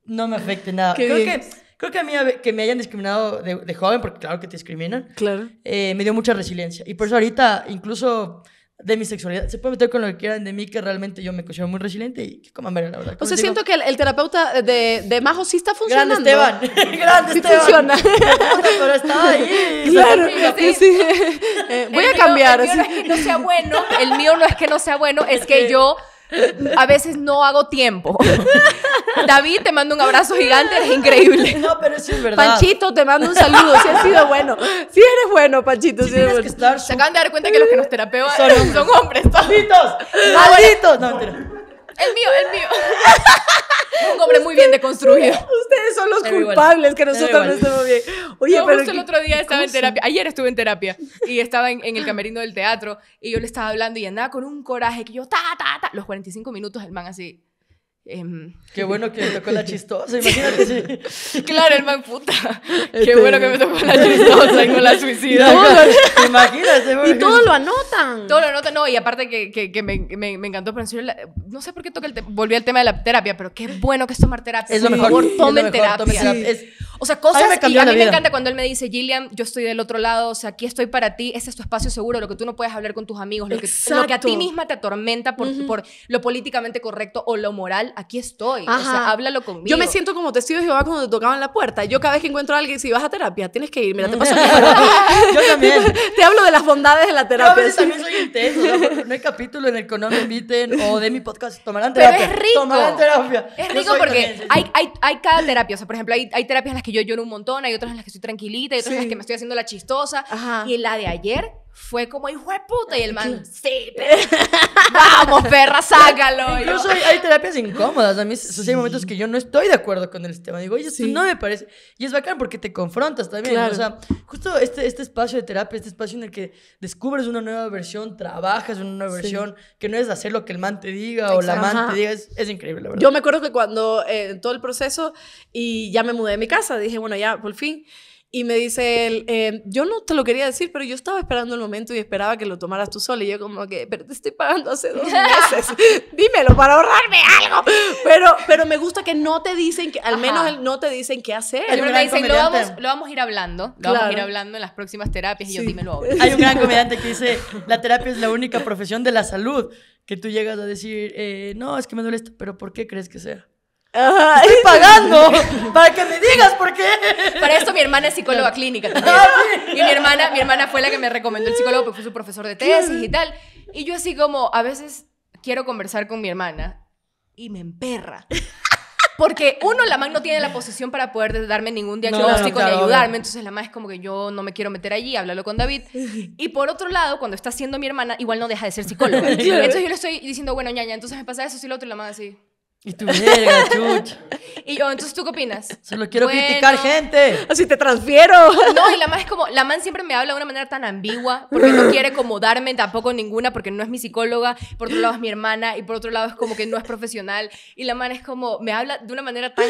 no me afecte nada. Creo que Creo que a mí que me hayan discriminado de, joven, porque claro que te discriminan, claro. Eh, me dio mucha resiliencia. Y por eso ahorita, incluso de mi sexualidad, se puede meter con lo que quieran de mí, que realmente yo me considero muy resiliente y que coman ver, la verdad. O sea, siento que el, terapeuta de, Majo sí está funcionando. Grande Esteban. Grande sí funciona. Pero estaba ahí. Claro, eh, voy a cambiar. no no sea bueno, el mío no es que no sea bueno, es que yo a veces no hago tiempo. David, te mando un abrazo gigante, eres increíble. No, pero eso es verdad. Panchito, te mando un saludo, si has sido bueno. si eres bueno, Panchito, sí, eres bueno. Se acaban de dar cuenta que los que nos terapeuan son, hombres. ¡Malditos! ¡Malditos! No, no. El mío, el mío. Un hombre muy bien deconstruido. Ustedes son los culpables que nosotros no estamos bien. Oye, pero. el otro día estaba en terapia. Ayer estuve en terapia y estaba en, el camerino del teatro y yo le estaba hablando y andaba con un coraje que yo, ta, ta, ta. Los 45 minutos, el man así. Em, qué bueno que me tocó la chistosa, imagínate. Claro, el man puta. Qué este, bueno que me tocó la chistosa y no la suicida. imagínate. Y todo lo anotan. Todo lo anotan, no. Y aparte que, que, me, encantó, pero no sé por qué toca el volví al tema de la terapia, pero qué bueno que es tomar terapia. Es lo mejor. tomen, terapia. terapia. Es, o sea, cosas. A y a mí me encanta cuando él me dice, Gillian, yo estoy del otro lado, o sea, aquí estoy para ti, ese es tu espacio seguro, lo que tú no puedes hablar con tus amigos, lo, que, lo que a ti misma te atormenta por, por lo políticamente correcto o lo moral, aquí estoy. O sea, háblalo conmigo. Yo me siento como testigo de Jehová cuando te tocaban la puerta. Yo cada vez que encuentro a alguien, si vas a terapia, tienes que ir, mira, te paso Yo también. te hablo de las bondades de la terapia. Yo también soy intenso, ¿no? hay capítulo en el que no me inviten o de mi podcast tomarán terapia. Pero es rico. Tomarán terapia. Es rico porque hay, cada terapia, o sea, por ejemplo, hay, terapias en que yo lloro un montón, hay otras en las que estoy tranquilita, hay otras en las que me estoy haciendo la chistosa. y Y la de ayer fue como, hijo de puta. Y el man, sí, pero... vamos, perra, sácalo. Incluso hay, terapias incómodas. A mí hay momentos que yo no estoy de acuerdo con el sistema. Digo, oye, sí. no me parece. Y es bacán porque te confrontas también. O sea, justo este, este espacio de terapia, este espacio en el que descubres una nueva versión, trabajas una nueva versión, que no es hacer lo que el man te diga o la man te diga. Es, increíble, la verdad. Yo me acuerdo que cuando, eh, en todo el proceso, y ya me mudé de mi casa, dije, bueno, ya, por fin. Y me dice él, eh, yo no te lo quería decir, pero yo estaba esperando el momento y esperaba que lo tomaras tú sola. Y yo como que, pero te estoy pagando hace dos meses. Dímelo para ahorrarme algo. Pero, pero me gusta que no te dicen, que, al menos no te dicen qué hacer. lo vamos, lo vamos a ir hablando. Lo vamos a ir hablando en las próximas terapias. Y yo, dímelo ahora. Hay un gran comediante que dice, la terapia es la única profesión de la salud. Que tú llegas a decir, eh, no, es que me duele esto, pero ¿por qué crees que sea? estoy pagando para que me digas por qué. Para esto mi hermana es psicóloga clínica ah, Y mi hermana, mi hermana fue la que me recomendó el psicólogo porque fue su profesor de tesis y tal. Y yo así como, a veces quiero conversar con mi hermana y me emperra. Porque uno, la mamá no tiene la posición para poder darme ningún diagnóstico ni ayudarme. Entonces la mamá es como que yo no me quiero meter allí, háblalo con David. Y por otro lado, cuando está siendo mi hermana, igual no deja de ser psicóloga. Entonces yo le estoy diciendo, bueno, ñaña, entonces me pasa eso y lo otro y la mamá así. Y tú, Y yo, entonces, ¿tú qué opinas? Solo quiero criticar gente. Así te transfiero. No, y la man es como, la man siempre me habla de una manera tan ambigua, porque no quiere acomodarme tampoco ninguna, porque no es mi psicóloga, por otro lado es mi hermana, y por otro lado es como que no es profesional. Y la man es como, me habla de una manera tan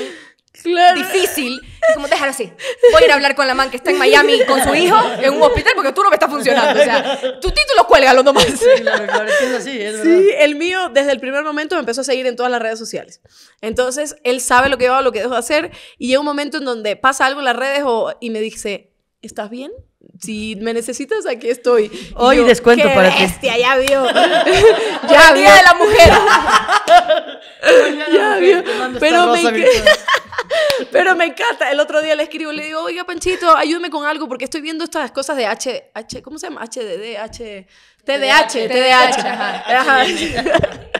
Claro. difícil. Es como, déjalo así. Voy a ir a hablar con la man que está en Miami con su hijo en un hospital porque tú no me estás funcionando. O sea, tu título cuélgalo nomás. Sí, claro, es así, es sí el mío desde el primer momento me empezó a seguir en todas las redes sociales. Entonces, él sabe lo que yo hago, lo que dejo de hacer. Y llega un momento en donde pasa algo en las redes o, y me dice, ¿estás bien? si me necesitas, aquí estoy. Hoy descuento para bestia, ya vio. ya vio. de la mujer. ya, ya vio. Pero me, Pero me encanta. El otro día le escribo, le digo, oiga, Panchito, ayúdame con algo porque estoy viendo estas cosas de H, H ¿cómo se llama? HDD, H, TDH, TDH.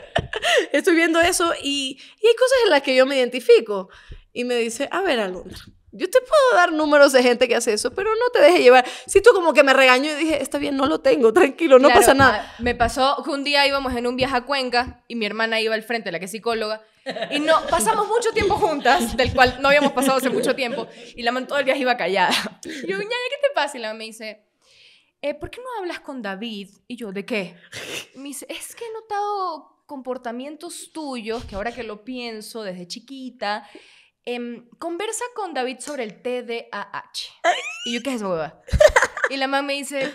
Estoy viendo eso y, y hay cosas en las que yo me identifico. Y me dice, a ver, Alondra, yo te puedo dar números de gente que hace eso, pero no te dejes llevar. Si tú como que me regaño y dije, está bien, no lo tengo, tranquilo, no pasa nada. Ah, me pasó que un día íbamos en un viaje a Cuenca y mi hermana iba al frente, la que es psicóloga, y no, pasamos mucho tiempo juntas, del cual no habíamos pasado hace mucho tiempo, y la man todo el viaje iba callada. Y yo, ñaña, ¿qué te pasa? Y la mamá me dice, eh, ¿por qué no hablas con David? Y yo, ¿de qué? me dice, es que he notado comportamientos tuyos que ahora que lo pienso desde chiquita Em, conversa con David sobre el TDAH. Y yo, ¿qué es eso, Y la mamá me dice,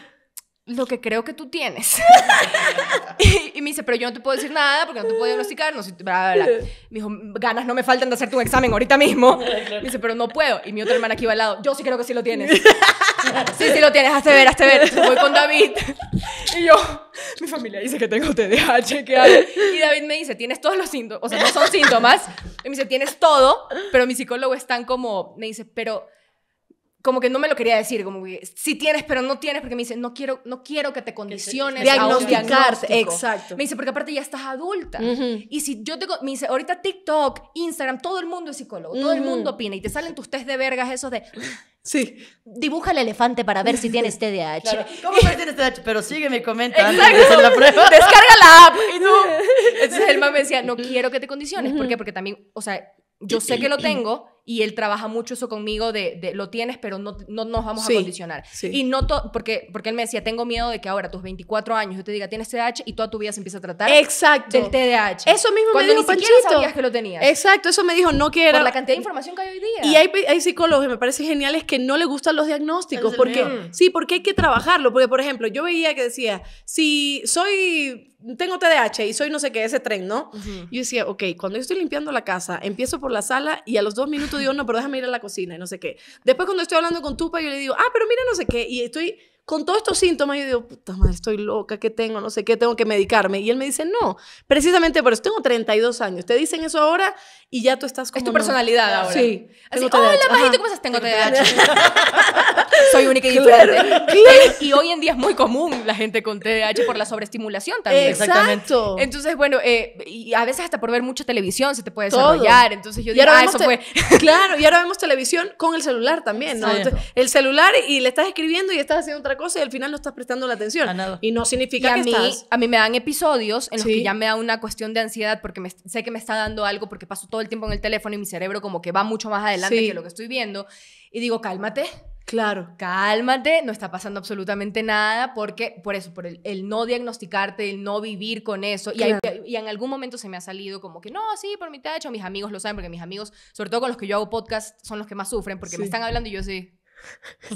lo que creo que tú tienes. y, me dice, pero yo no te puedo decir nada porque no te puedo diagnosticar, no Me dijo, ganas no me faltan de hacerte un examen ahorita mismo. Me dice, pero no puedo. Y mi otra hermana aquí va al lado, yo sí creo que sí lo tienes. sí, sí lo tienes, hazte ver, hazte ver. voy con David. Y yo, mi familia dice que tengo TDAH, Y David me dice, tienes todos los síntomas, o sea, no son síntomas. Y me dice, tienes todo, pero mi psicólogo están como, me dice, pero como que no me lo quería decir, como que sí tienes, pero no tienes, porque me dice, no quiero, no quiero que te condiciones. Diagnosticarte, exacto. Me dice, porque aparte ya estás adulta. Y si yo tengo me dice, ahorita TikTok, Instagram, todo el mundo es psicólogo, todo el mundo opina, y te salen tus test de vergas esos de... Sí. Dibuja el elefante para ver si tienes TDAH. ¿Cómo que tienes TDAH? Pero sígueme, comenta antes la prueba. Descarga la app. Y no. Entonces el me decía, no quiero que te condiciones. ¿Por qué? Porque también, o sea, yo sé que lo tengo, y él trabaja mucho eso conmigo de, lo tienes, pero no, nos vamos a condicionar. Y no porque, porque él me decía, tengo miedo de que ahora, tus 24 años, yo te diga, tienes TDAH y toda tu vida se empieza a tratar Exacto. del TDAH. Eso mismo Cuando me dijo ni que lo tenías. Exacto, eso me dijo, no quiero Por la cantidad de información que hay hoy día. Y hay, psicólogos, me parece geniales, que no le gustan los diagnósticos. porque Sí, porque hay que trabajarlo. Porque, por ejemplo, yo veía que decía, si soy tengo TDAH y soy no sé qué, ese tren, ¿no? Yo decía, ok, cuando yo estoy limpiando la casa, empiezo por la sala y a los dos minutos estudio, no, pero déjame ir a la cocina y no sé qué. Después cuando estoy hablando con Tupa, yo le digo, ah, pero mira, no sé qué. Y estoy con todos estos síntomas, y yo digo, puta madre, estoy loca, ¿qué tengo? No sé qué, tengo que medicarme. Y él me dice, no, precisamente por eso, tengo 32 años. Te dicen eso ahora y ya tú estás como... Es tu personalidad ahora. Sí. Así, hola, ¿cómo estás? Tengo TDAH. Soy única y diferente. Y hoy en día es muy común la gente con TDAH por la sobreestimulación también. Exacto. Entonces, bueno, eh, a veces hasta por ver mucha televisión se te puede desarrollar. Entonces yo digo, ah, eso fue... claro, y ahora vemos televisión con el celular también, ¿no? el celular y le estás escribiendo y estás haciendo otra cosa y al final no estás prestando la atención. A Y no significa a mí, A mí me dan episodios en los que ya me da una cuestión de ansiedad porque sé que me está dando algo porque paso todo el tiempo en el teléfono y mi cerebro como que va mucho más adelante que lo que estoy viendo. Y digo, cálmate. Claro. Cálmate, no está pasando absolutamente nada porque, por eso, por el, no diagnosticarte, el no vivir con eso. Y, y, en algún momento se me ha salido como que, no, sí, por mi hecho mis amigos lo saben, porque mis amigos, sobre todo con los que yo hago podcast, son los que más sufren porque me están hablando y yo sí.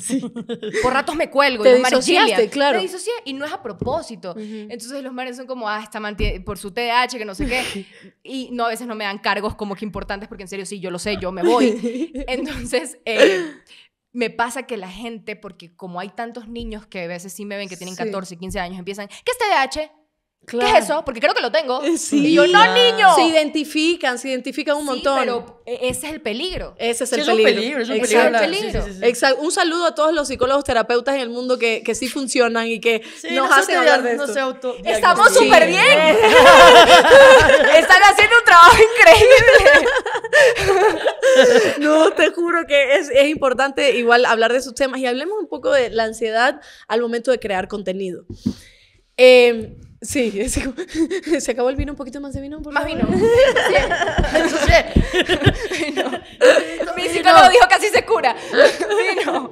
Por ratos me cuelgo. Te y disociaste, claro. y no es a propósito. Entonces los mares son como, ah, está por su TDAH, que no sé qué. y no, a veces no me dan cargos como que importantes, porque en serio, sí, yo lo sé, yo me voy. Entonces, eh, me pasa que la gente, porque como hay tantos niños que a veces sí me ven que tienen 14, 15 años, empiezan, ¿qué es TDAH? ¿Qué es eso? Porque creo que lo tengo. Eh, sí. Y yo, no, niño. Se identifican, se identifican un sí, montón. Pero eh, ese es el peligro. Ese es el peligro. Es un Un saludo a todos los psicólogos terapeutas en el mundo que, sí funcionan y que nos hacen hablar de Estamos súper bien. Eh. Están haciendo un trabajo increíble. no, te juro que es, es importante igual hablar de esos temas y hablemos un poco de la ansiedad al momento de crear contenido. Eh, Sí, se acabó el vino, un poquito más de vino. más vino. Sí. no. Mi psicólogo dijo que se cura. Vino.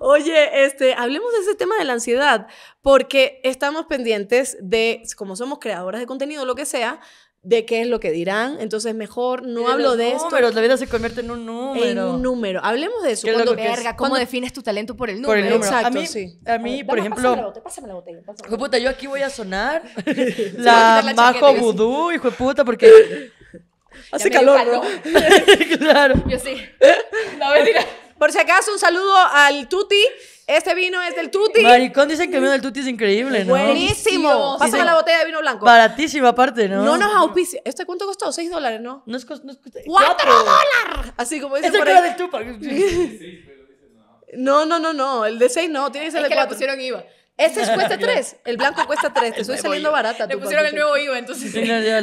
Oye, este, hablemos de ese tema de la ansiedad, porque estamos pendientes de, como somos creadoras de contenido, lo que sea, de qué es lo que dirán. Entonces, mejor no hablo de esto. Pero la vida se convierte en un número. En un número. Hablemos de eso. Cuando, verga, ¿Cómo defines tu talento por el número? Por el número. Exacto, a mí, sí. a mí por ejemplo. Pásame la pásame la botella. puta, yo aquí voy a sonar la, Majo Vudú, hijo de puta, porque. Hace calor, claro. Yo sí. Por si acaso, un saludo al Tuti este vino es del Tuti. Maricón, dicen que el vino del Tuti es increíble, ¿no? Buenísimo. Pásame la botella de vino blanco. Baratísima aparte, ¿no? No nos auspicia. ¿Este cuánto costó? ¿6 dólares, no? No es no ¡Cuatro dólares! Así como dice. por del Tupac. no, no, no, no. El de 6 no. Tiene que ser el de 4. pusieron IVA. Ese cuesta 3. El blanco cuesta 3. Te estoy saliendo barata. Le pusieron el nuevo IVA, entonces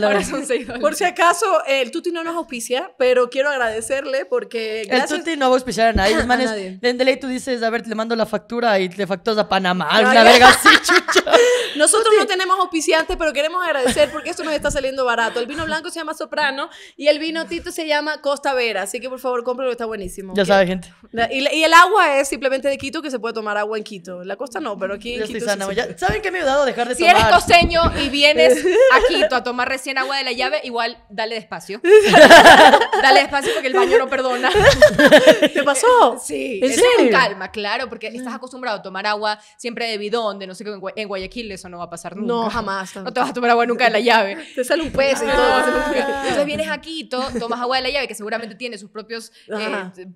ahora son 6 dólares. Por si acaso, el Tuti no nos auspicia, pero quiero agradecerle porque gracias... El Tuti no va a auspiciar a nadie. Es manes, de tú dices, a ver, le mando la factura y te facturas a Panamá. Una verga así, chucha. Nosotros no tenemos auspiciantes, pero queremos agradecer porque esto nos está saliendo barato. El vino blanco se llama Soprano y el vino Tito se llama Costa Vera. Así que, por favor, cómpralo, está buenísimo. Ya sabe, gente. y, el agua es simplemente de Quito, que se puede tomar agua en Quito. La costa no, pero aquí... ¿Saben qué me ha ayudado a dejar de si Si eres coseño y vienes a Quito a tomar recién agua de la llave, igual dale despacio. dale despacio porque el baño no perdona. ¿Te pasó? Eh, sí. ¿En serio? calma, claro, porque estás mm. acostumbrado a tomar agua siempre de bidón, de no sé qué. En Guayaquil eso no va a pasar nunca. No, jamás. No te vas a tomar agua nunca de la llave. Te sale un pez y todo. Ah. Entonces vienes a Quito, tomas agua de la llave, que seguramente tiene sus propios... Eh, eh,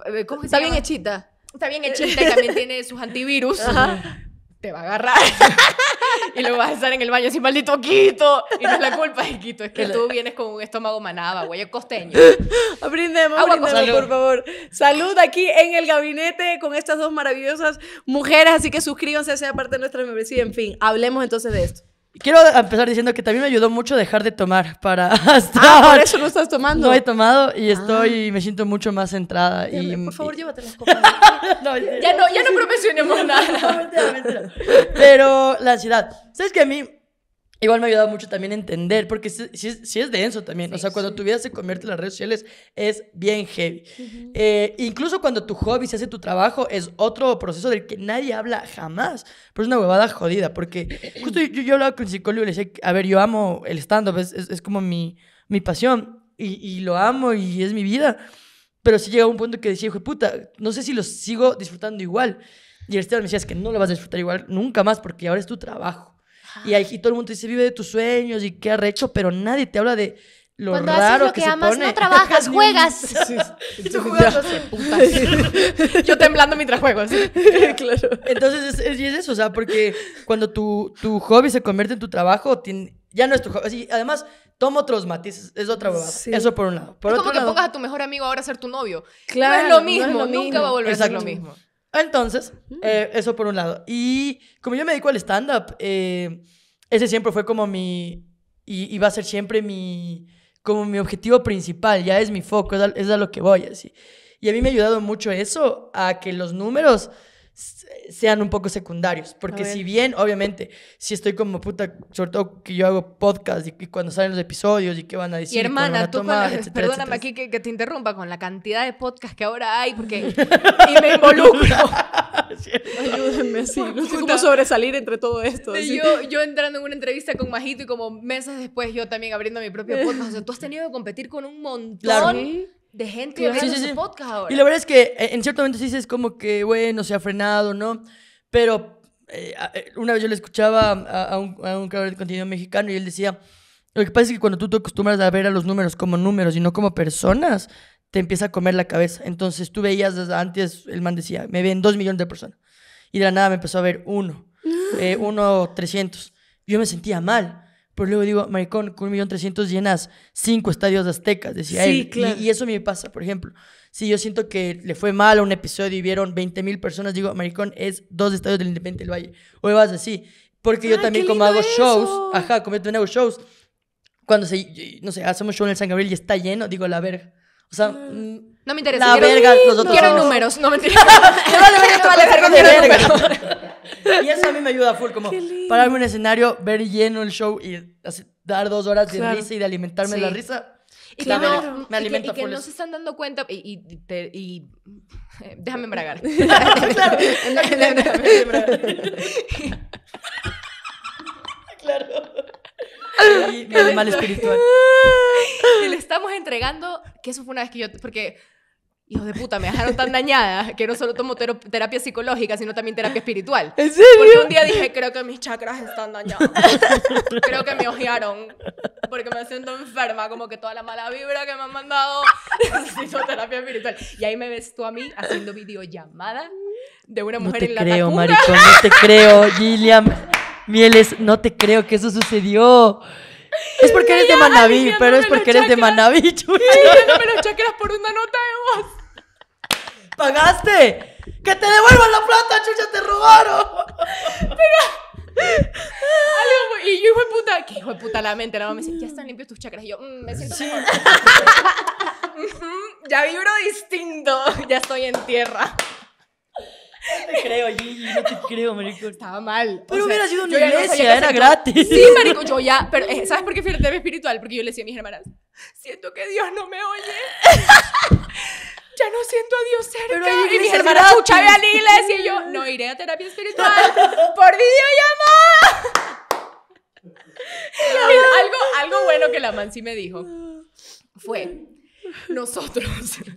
está bien hechita está bien hechita y también tiene sus antivirus. Ajá va a agarrar. y lo vas a estar en el baño así, maldito Quito. Y no es la culpa de Quito, es que tú vienes con un estómago manaba, güey, costeño. Brindemos, por favor. Salud aquí en el gabinete con estas dos maravillosas mujeres. Así que suscríbanse, sea parte de nuestra membresía. En fin, hablemos entonces de esto. Quiero empezar diciendo que también me ayudó mucho dejar de tomar para hasta... Ah, por eso no estás tomando. No he tomado y ah. estoy, me siento mucho más centrada. y, por favor, llévate las copas. no, ya no, ya no profesionemos nada. Pero la ansiedad. ¿Sabes que a mí Igual me ha ayudado mucho también a entender, porque si, es, de eso denso también. o sea, cuando tu vida se convierte en las redes sociales es bien heavy. Eh, incluso cuando tu hobby se hace tu trabajo es otro proceso del que nadie habla jamás. Pero es una huevada jodida, porque justo yo, yo hablaba con el psicólogo y le decía, a ver, yo amo el stand-up, es, como mi, mi pasión y, lo amo y es mi vida. Pero sí llega un punto que decía, hijo de puta, no sé si lo sigo disfrutando igual. Y el stand-up me decía, es que no lo vas a disfrutar igual nunca más porque ahora es tu trabajo. Y ahí todo el mundo dice, vive de tus sueños y qué arrecho, pero nadie te habla de lo Cuando haces lo que, amas, no trabajas, juegas. Yo temblando mientras juego. Así. Entonces, es, es, eso, o sea, porque cuando tu, tu hobby se convierte en tu trabajo, ya no es tu hobby. además, toma otros matices, es otra cosa Eso por un lado. Por es como que pongas a tu mejor amigo ahora a ser tu novio. No es lo mismo, nunca va a volver a ser lo mismo. Entonces, eh, eso por un lado. Y como yo me dedico al stand-up, eh, ese siempre fue como mi... Y, va a ser siempre mi... Como mi objetivo principal, ya es mi foco, es a, lo que voy, así. Y a mí me ha ayudado mucho eso, a que los números sean un poco secundarios. Porque si bien, obviamente, si estoy como puta, sobre todo que yo hago podcast y, cuando salen los episodios y qué van a decir. Y hermana, tú perdóname aquí que, te interrumpa con la cantidad de podcast que ahora hay, porque y me involucro. Ayúdenme, sí. No sé cómo sobresalir entre todo esto. Yo, yo entrando en una entrevista con Majito y como meses después yo también abriendo mi propio podcast. O sea, tú has tenido que competir con un montón de gente que sí, podcast Y la verdad es que eh, en cierto momento sí es como que, bueno, se ha frenado, ¿no? Pero eh, eh, una vez yo le escuchaba a, un, creador de contenido mexicano y él decía, lo que pasa es que cuando tú te acostumbras a ver a los números como números y no como personas, te empieza a comer la cabeza. Entonces tú veías antes, el man decía, me ven dos millones de personas. Y de la nada me empezó a ver uno, eh, uno, trescientos. Yo me sentía mal pero luego digo, maricón, con trescientos llenas cinco estadios aztecas, decía sí, él. Claro. Y, eso me pasa, por ejemplo. Si yo siento que le fue mal a un episodio y vieron 20.000 personas, digo, maricón, es dos estadios del Independiente del Valle. O vas así. Porque yo ah, también como hago shows, ajá, como yo también hago shows, cuando se, no sé, hacemos show en el San Gabriel y está lleno, digo, la verga. O sea... Ah. Mm, no me interesa. La quiero verga, los otros Quiero números, no me interesa. vale me vale, vale, verga. Y eso a mí me ayuda full, como pararme en un escenario, ver lleno el show y dar dos horas de risa y de alimentarme la risa. Y que, no, y, que, no se están dando cuenta y, eh, déjame embragar. claro, Y mi animal espiritual. Que le estamos entregando, que eso fue una vez que yo, porque hijo de puta, me dejaron tan dañada que no solo tomo terapia psicológica, sino también terapia espiritual. ¿En serio? Porque un día dije, creo que mis chakras están dañados. creo que me ojearon porque me siento enferma, como que toda la mala vibra que me han mandado, necesito terapia espiritual. Y ahí me ves tú a mí haciendo videollamada de una mujer en la creo, Maricón, No te creo, Gillian. Mieles, no te creo que eso sucedió. Es porque eres de Manaví, pero es porque eres de Manaví, chucha. los chakras por una nota de voz. ¡Pagaste! ¡Que te devuelvan la plata, chucha! ¡Te robaron! Pero. y yo, hijo de puta, que hijo de puta la mente, la mamá me dice, ya están limpios tus chakras. Y yo, mmm, me siento ya vibro distinto, ya estoy en tierra. No te creo, Gigi, no te creo, marico. Estaba mal. Pero hubiera sido una iglesia, era gratis. Sí, marico, yo ya, pero eh, ¿sabes por qué fui al tema espiritual? Porque yo le decía a mis hermanas, siento que Dios no me oye ya no siento a Dios cerca. y mis hermanas escuchaba a la iglesia y yo, no iré a terapia espiritual por videollamada. algo, algo bueno que la Mansi me dijo fue, nosotros.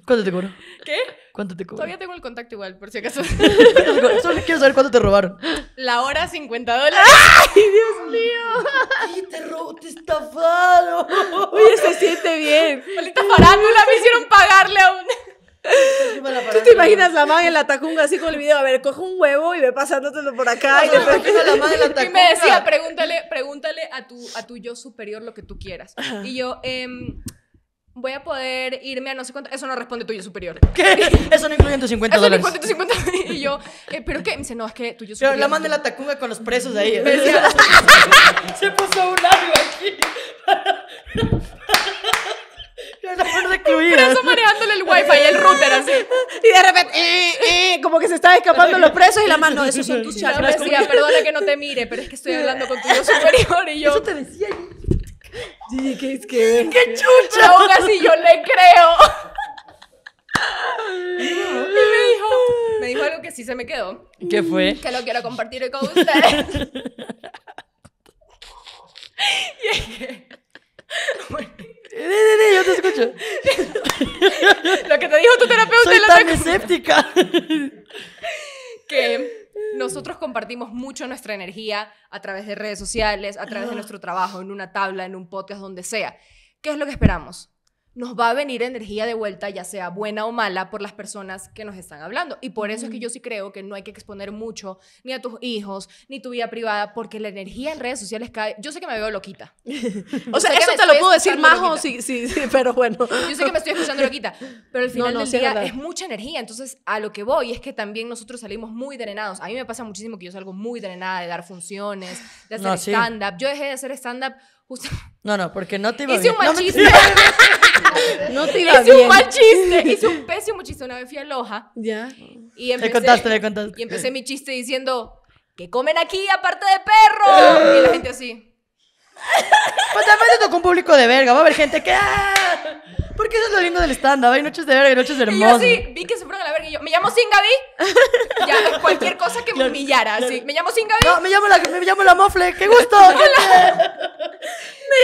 ¿Cuánto te cobró? ¿Qué? ¿Cuánto te cobró? Todavía tengo el contacto igual, por si acaso. Solo quiero saber cuánto te robaron. La hora 50 dólares. ¡Ay, Dios mío! ay te robó! ¡Te estafado Oye, se siente bien. Maldita farándula, me hicieron pagarle a un... ¿Tú te imaginas la man en la tacunga así con el video? A ver, cojo un huevo y me pasándotelo por acá. y, la man en la y me decía, pregúntale, pregúntale a, tu, a tu yo superior lo que tú quieras. Y yo, em, voy a poder irme a no sé cuánto. Eso no responde tu yo superior. ¿Qué? Eso no incluye en tus 50 Eso dólares. no incluye 50 Y yo, eh, ¿pero qué? Me dice, no, es que tu yo superior. Pero la en la tacunga con los presos de ahí. se puso un labio aquí recluida. Preso manejándole el wifi y el router así. Y de repente, eh, eh, como que se estaban escapando los presos y la mano, esos son tus chakras. decía, perdona que no te mire, pero es que estoy hablando con tu yo superior y yo... Eso te decía ¿qué es que? ¡Qué chucha! Aún así yo le creo. Y me dijo, me dijo algo que sí se me quedó. ¿Qué fue? Que lo quiero compartir con ustedes. y es que, bueno, eh, yo te escucho. Lo que te dijo tu terapeuta Soy la tan escéptica. que nosotros compartimos mucho nuestra energía a través de redes sociales, a través de nuestro trabajo, en una tabla, en un podcast, donde sea. ¿Qué es lo que esperamos? nos va a venir energía de vuelta, ya sea buena o mala, por las personas que nos están hablando. Y por eso es que yo sí creo que no hay que exponer mucho ni a tus hijos, ni tu vida privada, porque la energía en redes sociales cae. Yo sé que me veo loquita. o sea, eso te lo puedo decir Majo, sí, sí, sí, pero bueno. yo sé que me estoy escuchando loquita, pero al final del día es, mucha energía. Entonces, a lo que voy es que también nosotros salimos muy drenados. A mí me pasa muchísimo que yo salgo muy drenada de dar funciones, de hacer stand-up. Yo dejé de hacer stand-up Justo. No, no, porque no te iba Hice un No te iba hice un mal chiste, hice un pésimo chiste. Una vez fui a Loja. Ya. Y empecé, le contaste, le contaste. Y empecé mi chiste diciendo, ¿qué comen aquí aparte de perro? y la gente así. Pues también te tocó un público de verga. Va a haber gente que... Ah, porque eso es lo lindo del stand Hay noches de verga y noches hermosas. Y yo sí, vi que se fueron a la verga y yo, ¿me llamo Singabi. Ya, cualquier cosa que me humillara, sí. ¿Me llamo Singabi. No, me llamo la, me llamo la mofle. ¡Qué gusto! Me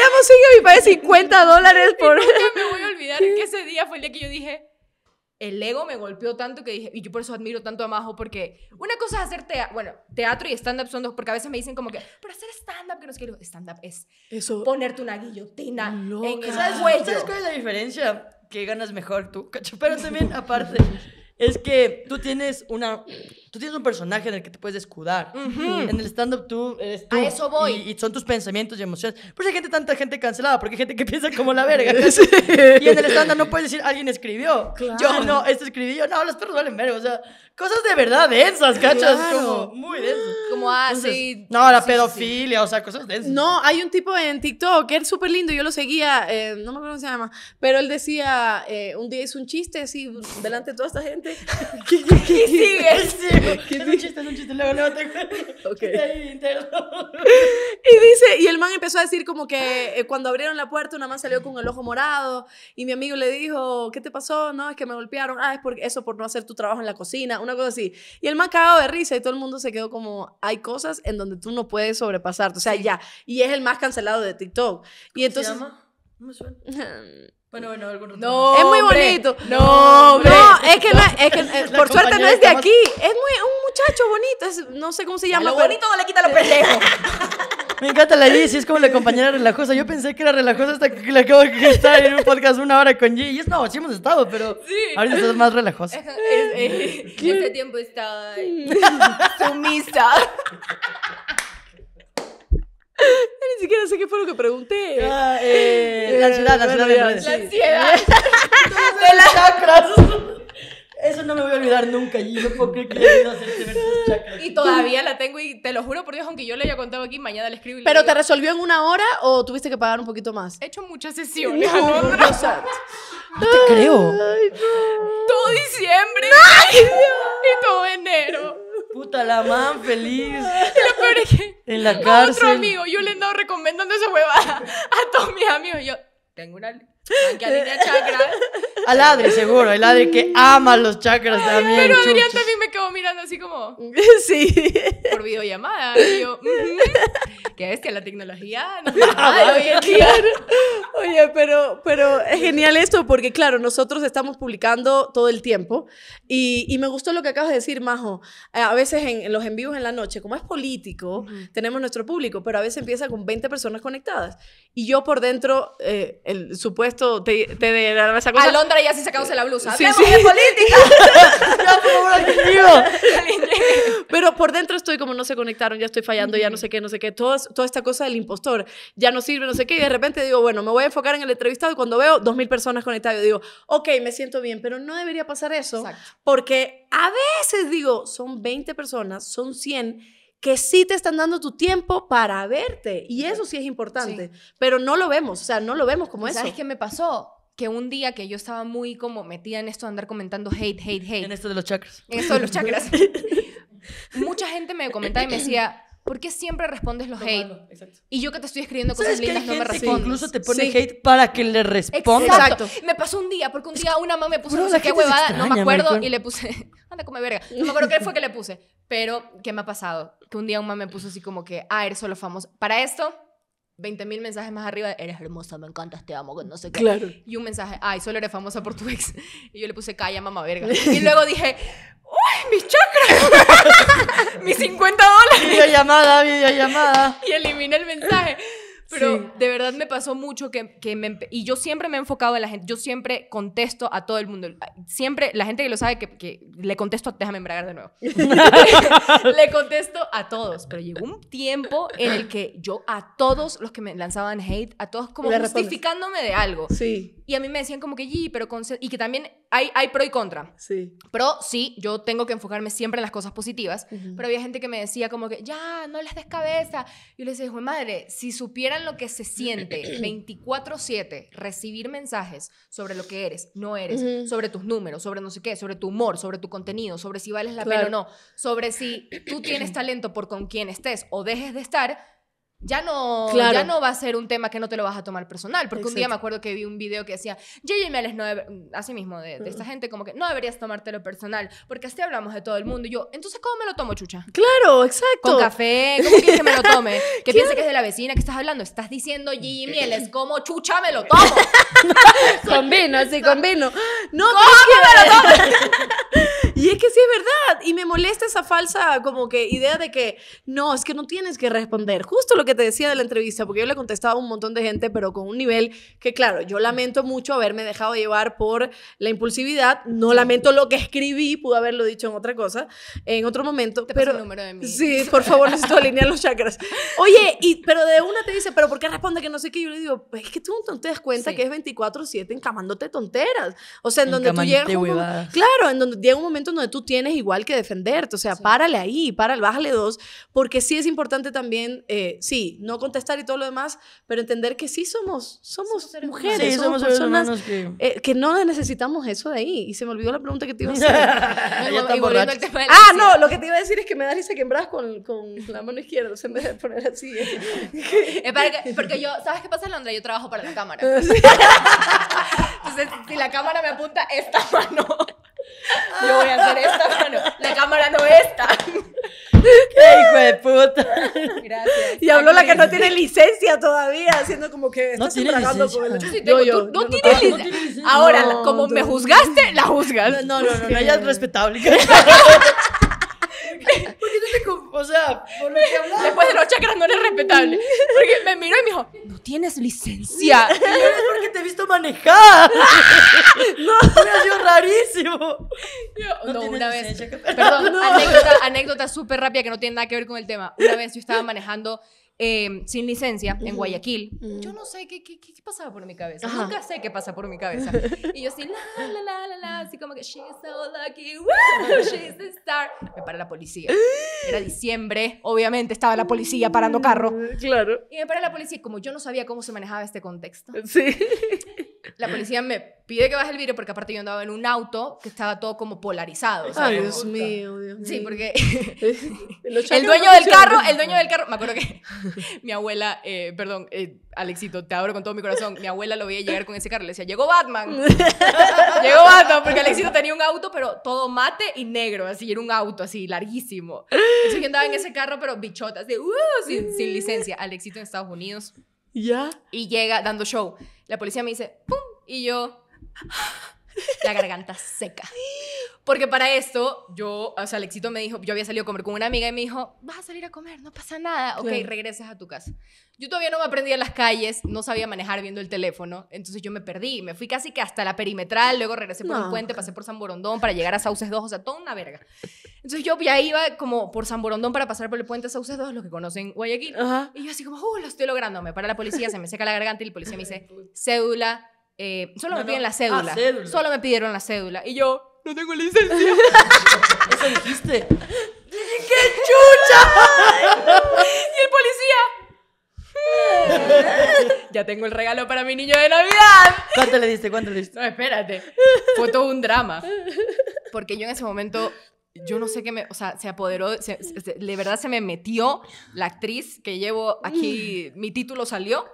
llamo Singabi para 50 dólares por... nunca me voy a olvidar que ese día fue el día que yo dije el ego me golpeó tanto que dije, y yo por eso admiro tanto a Majo, porque una cosa es hacer teatro, bueno, teatro y stand-up son dos, porque a veces me dicen como que, pero hacer stand-up, que no es que stand-up es eso, ponerte una guillotina en el ¿Sabes, ¿Sabes cuál es la diferencia? Que ganas mejor tú, cacho, pero también aparte es que tú tienes una tú tienes un personaje en el que te puedes escudar. En el stand-up tú A eso voy. Y, son tus pensamientos y emociones. Por eso hay gente, tanta gente cancelada, porque hay gente que piensa como la verga. Y en el stand-up no puedes decir, alguien escribió. Yo no, esto escribí yo. No, los perros valen verga. O sea, Cosas de verdad densas, ¿cachas? Como muy densas. Como así. Ah, no, la pedofilia, o sea, cosas densas. No, hay un tipo en TikTok que es súper lindo, yo lo seguía, eh, no me acuerdo cómo se llama, pero él decía, eh, un día hizo un chiste así, delante de toda esta gente. ¿Qué, qué, qué, ¿Qué es un chiste, es un chiste, luego, no te okay. Y dice, y el man empezó a decir como que eh, cuando abrieron la puerta, una man salió con el ojo morado, y mi amigo le dijo, ¿qué te pasó? No, es que me golpearon. Ah, es por eso por no hacer tu trabajo en la cocina una cosa así. Y el más cagado de risa y todo el mundo se quedó como, hay cosas en donde tú no puedes sobrepasar o sea, ya. Y es el más cancelado de TikTok. y entonces... Se llama? Bueno, bueno, No, es muy bonito. no, no, es que, es que eh, por suerte no es de aquí. Es muy, un muchacho bonito, no sé cómo se llama. lo bonito no le quita los pendejo. Me encanta la sí, es como la compañera relajosa. Yo pensé que era relajosa hasta que le acabo de estar en un podcast una hora con G. Y es, no, sí hemos estado, pero sí. ahorita estás más relajosa. Eh, este tiempo tiempo está sumisa. Ni siquiera sé qué fue lo que pregunté. Ah, eh, la ansiedad, la ansiedad. La ansiedad. La ansiedad. de las eso no me voy a olvidar nunca. Y no puedo creer que haya ido Y todavía la tengo y te lo juro por Dios, aunque yo le haya contado aquí, mañana le escribo. Y ¿Pero te resolvió en una hora o tuviste que pagar un poquito más? He hecho muchas sesiones. No, no, te creo. Todo diciembre y todo enero. Puta, la man feliz. Y lo peor es que. En la cárcel. otro amigo, yo le he andado recomendando esa huevada a todos mis amigos. Yo tengo una Alinea chakra. Al Adri, seguro. El Adri que ama los chakras también. Pero Adrián también me quedó mirando así como. Sí. Por videollamada. Y yo, ¿qué es que la tecnología? No, ah, oye, oye, pero, pero es genial esto porque, claro, nosotros estamos publicando todo el tiempo. Y, y me gustó lo que acabas de decir, Majo. Eh, a veces en, en los envíos en la noche, como es político, tenemos nuestro público, pero a veces empieza con 20 personas conectadas. Y yo por dentro, eh, el supuesto puesto, te, de la esa ya sí sacamos la blusa. Sí, política! Pero por dentro estoy como no se conectaron, ya estoy fallando, ya no sé qué, no sé qué. Todo, toda esta cosa del impostor ya no sirve, no sé qué. Y de repente digo, bueno, me voy a enfocar en el entrevistado y cuando veo dos mil personas conectadas, yo digo, ok, me siento bien, pero no debería pasar eso. Porque a veces digo, son 20 personas, son 100 que sí te están dando tu tiempo para verte. Y eso sí es importante. Pero no lo vemos, o sea, no lo vemos como eso. ¿Sabes qué me pasó? Que un día que yo estaba muy como metida en esto de andar comentando hate, hate, hate. En esto de los chakras. En esto de los chakras. Mucha gente me comentaba y me decía, ¿por qué siempre respondes los hate? Y yo que te estoy escribiendo cosas lindas no me respondes. incluso te pone hate para que le respondas. Exacto. Me pasó un día, porque un día una mamá me puso no sé qué huevada, no me acuerdo, y le puse, anda come verga. No me acuerdo qué fue que le puse, pero ¿qué me ha pasado? que un día un man me puso así como que, ah, eres solo famoso. Para esto, 20 mil mensajes más arriba, eres hermosa, me encantas, te amo, no sé qué. Claro. Y un mensaje, ay, solo eres famosa por tu ex. Y yo le puse, calla, mamá verga. Y luego dije, uy, mis chakras, mis 50 dólares. Videollamada, videollamada. Y eliminé el mensaje. Pero de verdad me pasó mucho que, que me, y yo siempre me he enfocado en la gente, yo siempre contesto a todo el mundo. Siempre, la gente que lo sabe, que, que le contesto, déjame embragar de nuevo. le contesto a todos, pero llegó un tiempo en el que yo a todos los que me lanzaban hate, a todos como justificándome de algo. Sí. Y a mí me decían como que, sí pero con, y que también hay, pro y contra. Sí. Pro, sí, yo tengo que enfocarme siempre en las cosas positivas, pero había gente que me decía como que, ya, no les des cabeza. Yo les dije, madre, si supieran lo que se siente 24/7, recibir mensajes sobre lo que eres, no eres, sobre tus números, sobre no sé qué, sobre tu humor, sobre tu contenido, sobre si vales la pena o no, sobre si tú tienes talento por con quién estés o dejes de estar, ya no, no va a ser un tema que no te lo vas a tomar personal. Porque un día me acuerdo que vi un video que decía, JJ Meles mm, así mismo, de, esta mm. gente, como que no deberías tomártelo personal, porque así hablamos de todo el mundo. Y yo, entonces, ¿cómo me lo tomo, chucha? Claro, exacto. Con café, ¿cómo quieres que me lo tome? Que piensa que es de la vecina que estás hablando. Estás diciendo, JJ mm. es ¿cómo chucha me lo tomo? con vino, sí, con vino. No, ¿Cómo me lo tomo? Y es que sí es verdad. Y me molesta esa falsa como que idea de que no, es que no tienes que responder. Justo lo que te decía de la entrevista, porque yo le contestaba a un montón de gente, pero con un nivel que, claro, yo lamento mucho haberme dejado llevar por la impulsividad. No lamento lo que escribí, pude haberlo dicho en otra cosa, en otro momento. pero Sí, por favor, necesito alinear los chakras. Oye, y, pero de una te dice, pero ¿por qué responde que no sé qué? Yo le digo, pues es que tú no te das cuenta que es 24-7 encamándote tonteras. O sea, en, donde tú llegas. claro, en donde llega un momento donde tú tienes igual que defenderte, o sea, párale ahí, párale, bájale dos, porque sí es importante también, eh, sí, no contestar y todo lo demás, pero entender que sí somos, somos, mujeres, somos, personas eh, que... no necesitamos eso de ahí. Y se me olvidó la pregunta que te iba a hacer. ah, no, lo que te iba a decir es que me da risa quembras con, con la mano izquierda, en vez de poner así. Eh, que, porque yo, ¿sabes qué pasa, Londra? Yo trabajo para la cámara. Entonces, si la cámara me apunta esta mano yo voy a hacer esta mano. La cámara no está ¡Qué hijo de puta! Gracias. Y habló la que no tiene licencia todavía, haciendo como que no tiene licencia. no, tiene licencia. Ahora, como me juzgaste, la juzgas. No, no, no, no ella es respetable. O sea, por lo que hablaba. Después de los chakras no eres respetable. Porque me miró y me dijo, no tienes licencia. es porque te he visto manejar. no, ha sido rarísimo. no, una vez. Perdón, anécdota súper rápida que no tiene nada que ver con el tema. Una vez yo estaba manejando Em, sin licencia en Guayaquil. Yo no sé qué, qué, qué, pasaba por mi cabeza. Nunca sé qué pasa por mi cabeza. Y yo así, la, la, la, la, la, así como que, she's so lucky, she's a star. Me para la policía. Era diciembre, obviamente estaba la policía parando carro. Claro. Y me para la policía, como yo no sabía cómo se manejaba este contexto. Sí. la policía me pide que baje el vidrio porque aparte yo andaba en un auto que estaba todo como polarizado. Ay, Dios mío, Sí, porque el dueño del carro, el dueño del carro, me acuerdo que mi abuela, eh, perdón, eh, Alexito, te abro con todo mi corazón, mi abuela lo veía llegar con ese carro, le decía, llegó Batman, llegó Batman, porque Alexito tenía un auto, pero todo mate y negro, así, era un auto así, larguísimo. Entonces yo andaba en ese carro, pero bichotas, de, uh, sin, sin licencia, Alexito en Estados Unidos. ¿Ya? Y llega dando show. La policía me dice, ¡pum! Y yo, la garganta seca. Porque para esto, yo, o sea, Alexito me dijo, yo había salido a comer con una amiga y me dijo, vas a salir a comer, no pasa nada. Ok, regresas a tu casa. Yo todavía no me aprendí a las calles, no sabía manejar viendo el teléfono, entonces yo me perdí. Me fui casi que hasta la perimetral, luego regresé por el puente, pasé por San Borondón para llegar a Sauces 2, o sea, toda una verga. Entonces yo ya iba como por San Borondón para pasar por el puente Sauces 2, los que conocen Guayaquil. Y yo así como, uh, lo estoy logrando. Me para la policía, se me seca la garganta y el policía me dice, cédula. Eh, solo me piden la ah, cédula. Solo me pidieron la cédula. Y yo, no tengo licencia. Eso dijiste. ¡Qué chucha! y el policía. ya tengo el regalo para mi niño de Navidad. ¿Cuánto le diste? ¿Cuánto le diste? No, espérate. Fue todo un drama. Porque yo en ese momento yo no sé qué me, o sea, se apoderó, de verdad se me metió la actriz que llevo aquí, mi título salió,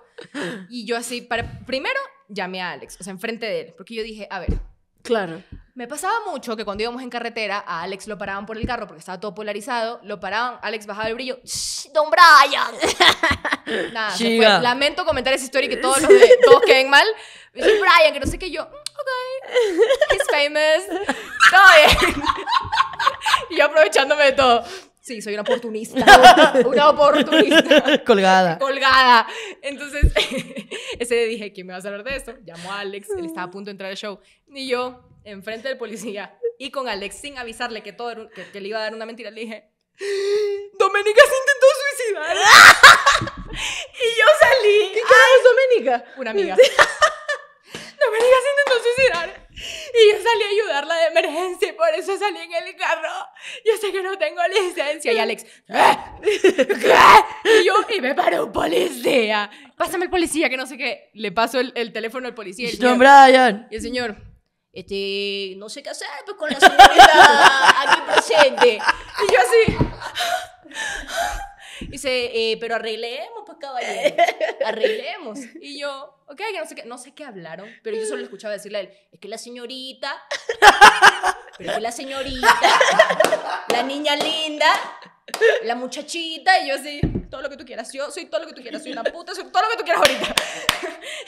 y yo así, primero llamé a Alex, o sea, enfrente de él, porque yo dije, a ver, Claro. Me pasaba mucho que cuando íbamos en carretera, a Alex lo paraban por el carro porque estaba todo polarizado, lo paraban, Alex bajaba el brillo, ¡Shh, ¡Don Brian! Nada, Lamento comentar esa historia y que todos, los queden mal. Brian, que no sé qué, yo, mm, ok, he's famous, todo bien. y yo aprovechándome de todo. Sí, soy una oportunista. una oportunista. Colgada. Colgada. Entonces, ese día dije, ¿quién me va a hablar de esto? Llamó a Alex, él estaba a punto de entrar al show. Y yo, enfrente del policía, y con Alex, sin avisarle que, todo que, le iba a dar una mentira, le dije, Doménica se intentó suicidar. y yo salí. ¿Qué es Doménica? Una amiga. Doménica se intentó suicidar. Y yo salí a ayudarla de emergencia y por eso salí en el carro. Yo sé que no tengo licencia. Y Alex, ¿qué? Y yo, y me un policía. Pásame el policía, que no sé qué. Le paso el, teléfono al policía. Brian. Y el señor, este, no sé qué hacer pues, con la señorita aquí presente. Y yo así... Dice, eh, pero arreglemos, pues caballero, arreglemos. Y yo, ok, no sé qué, no sé qué hablaron, pero yo solo escuchaba decirle a él, es que la señorita, pero es que la señorita, la niña linda, la muchachita, y yo así, todo lo que tú quieras, yo soy todo lo que tú quieras, soy una puta, soy todo lo que tú quieras ahorita.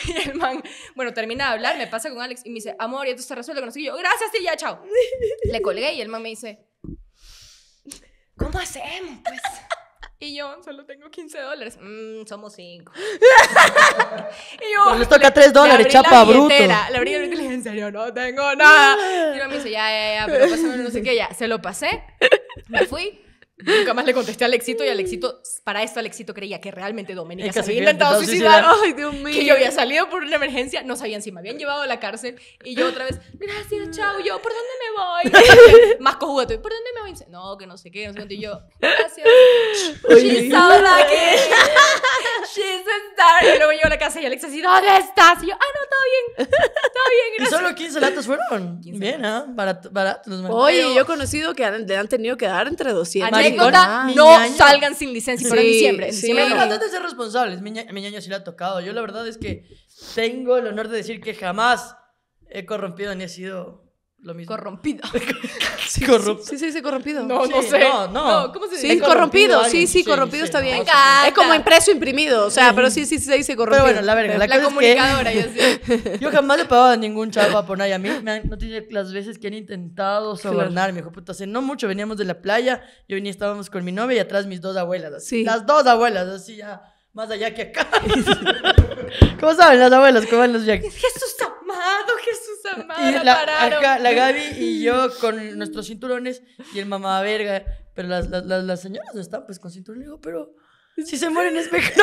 Y el man, bueno, termina de hablar, me pasa con Alex y me dice, amor, y esto se resuelve, con eso. y yo, gracias, sí, ya, chao. Le colgué y el man me dice, ¿cómo hacemos, pues? Y yo, solo tengo 15 dólares. Mm, somos 5. y yo. Le les toca 3 dólares, chapa, bruto. la abrí el y le dije, en serio, no tengo nada. Y yo me dice, ya, ya, ya, pero no sé qué, ya. Se lo pasé, me fui. Nunca más le contesté a éxito y al éxito para esto éxito creía que realmente Domenica se había intentado suicidar. Ay, Dios mío. Que yo había salido por una emergencia, no sabían si me habían llevado a la cárcel. Y yo otra vez, gracias, chao. Yo, ¿por dónde me Más conjugado ¿por dónde me voy? No, que no sé qué, no sé cuánto. Y yo, gracias. She's so lucky. She's a star. Y luego yo a la casa y Alexa así, ¿dónde estás? Y yo, ah, no, todo bien. Todo bien, gracias. ¿Y solo 15 latas fueron? bien, ¿ah? Para Oye, yo he conocido que han, le han tenido que dar entre 200. Y ah, no salgan sin licencia. para diciembre. En diciembre sí. no, de ser responsables. Mi, ña, mi ñaño sí le ha tocado. Yo la verdad es que tengo el honor de decir que jamás he corrompido ni he sido lo mismo. Corrompido. sí, se Sí, sí, corrompido. No, no sé. No, no. ¿Cómo se dice? corrompido. sí, sí, corrompido está bien. Es como impreso, imprimido. O sea, pero sí, sí, sí se dice corrompido. Pero bueno, la verga. La, la comunicadora, es que yo jamás Yo jamás le a ningún a por nadie. A mí me han, no tiene las veces que han intentado sobornarme. hijo puta, hace no mucho veníamos de la playa. Yo venía, estábamos con mi novia y atrás mis dos abuelas. Sí. Las dos abuelas, así ya más allá que acá. ¿Cómo saben las abuelas? ¿Cómo van los jack? Jesús amado. Y la, Gaby y yo con nuestros cinturones y el mamá verga. Pero las, las, las señoras están pues con cinturón. digo, pero si se mueren es mejor.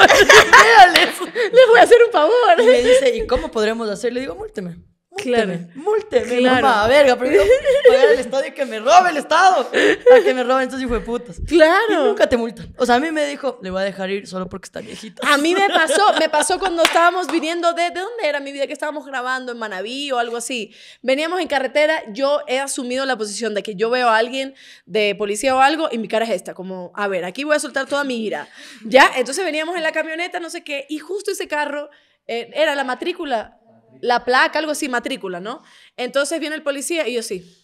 les voy a hacer un favor. Y me dice, ¿y cómo podremos hacer? Le digo, múlteme claro. Múlteme, claro. mamá, verga, Pero pagar el Estado y que me robe el Estado. Para que me roben estos hijos de putas. Claro. Y nunca te multan. O sea, a mí me dijo, le voy a dejar ir solo porque está viejito. A mí me pasó, me pasó cuando estábamos viniendo de, ¿de dónde era mi vida? Que estábamos grabando en Manaví o algo así. Veníamos en carretera, yo he asumido la posición de que yo veo a alguien de policía o algo y mi cara es esta, como, a ver, aquí voy a soltar toda mi ira. Ya, entonces veníamos en la camioneta, no sé qué, y justo ese carro eh, era la matrícula la placa, algo así, matrícula, ¿no? Entonces viene el policía y yo sí.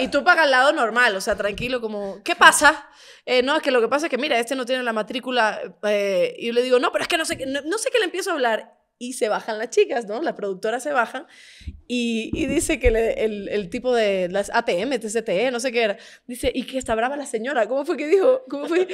Y tú pagas al lado normal, o sea, tranquilo, como, ¿qué pasa? Eh, no, es que lo que pasa es que, mira, este no tiene la matrícula. Eh, y yo le digo, no, pero es que no sé, no, sé qué le empiezo a hablar. Y se bajan las chicas, ¿no? la productora se bajan. Y, dice que el, tipo de las ATM, TCTE, no sé qué era. Dice, y que está brava la señora. ¿Cómo fue que dijo? ¿Cómo fue?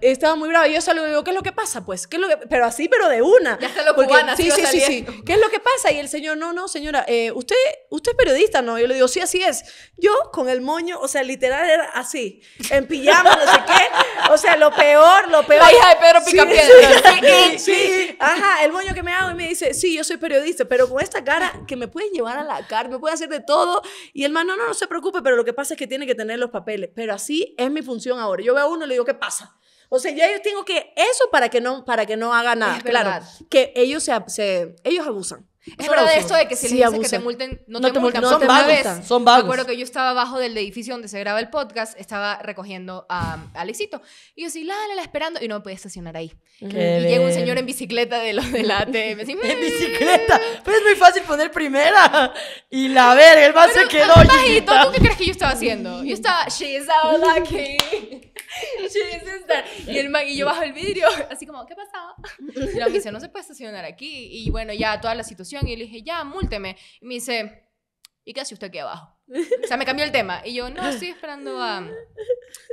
estaba muy brava. Y yo y digo, ¿qué es lo que pasa? Pues, ¿qué es lo que...? Pero así, pero de una. Ya se lo Porque, sí, sí, sí, sí, ¿Qué es lo que pasa? Y el señor, no, no, señora, eh, usted, usted es periodista, ¿no? Yo le digo, sí, así es. Yo con el moño, o sea, literal era así, en pijama, no sé qué. O sea, lo peor, lo peor. La hija de Pedro Picapiedra. Sí, sí, Ajá, el moño que me hago y me dice, sí, yo soy periodista, pero con esta cara que me pueden llevar a la cara me puede hacer de todo. Y el man, no, no, no se preocupe, pero lo que pasa es que tiene que tener los papeles. Pero así es mi función ahora. Yo veo a uno y le digo, ¿qué pasa? O sea, yo tengo que eso para que no para que no haga nada. Es claro, que ellos se, ellos abusan. Es verdad esto de que si les dices que te multen, no, te, multan. No son, vagos, son vagos. Recuerdo que yo estaba abajo del edificio donde se graba el podcast, estaba recogiendo a, Alexito. Y yo así, la, la, la, esperando. Y no me podía estacionar ahí. y llega un señor en bicicleta de los de la ATM. ¡En bicicleta! Pero es muy fácil poner primera. Y la verga, el más se quedó. Bajito, ¿tú qué crees que yo estaba haciendo? Yo estaba, she's so lucky. Y el man bajo el vidrio, así como, ¿qué pasaba? Y me dice, no se puede estacionar aquí. Y bueno, ya toda la situación. Y le dije, ya, múlteme. Y me dice, ¿y qué hace usted aquí abajo? O sea, me cambió el tema. Y yo, no, estoy esperando a,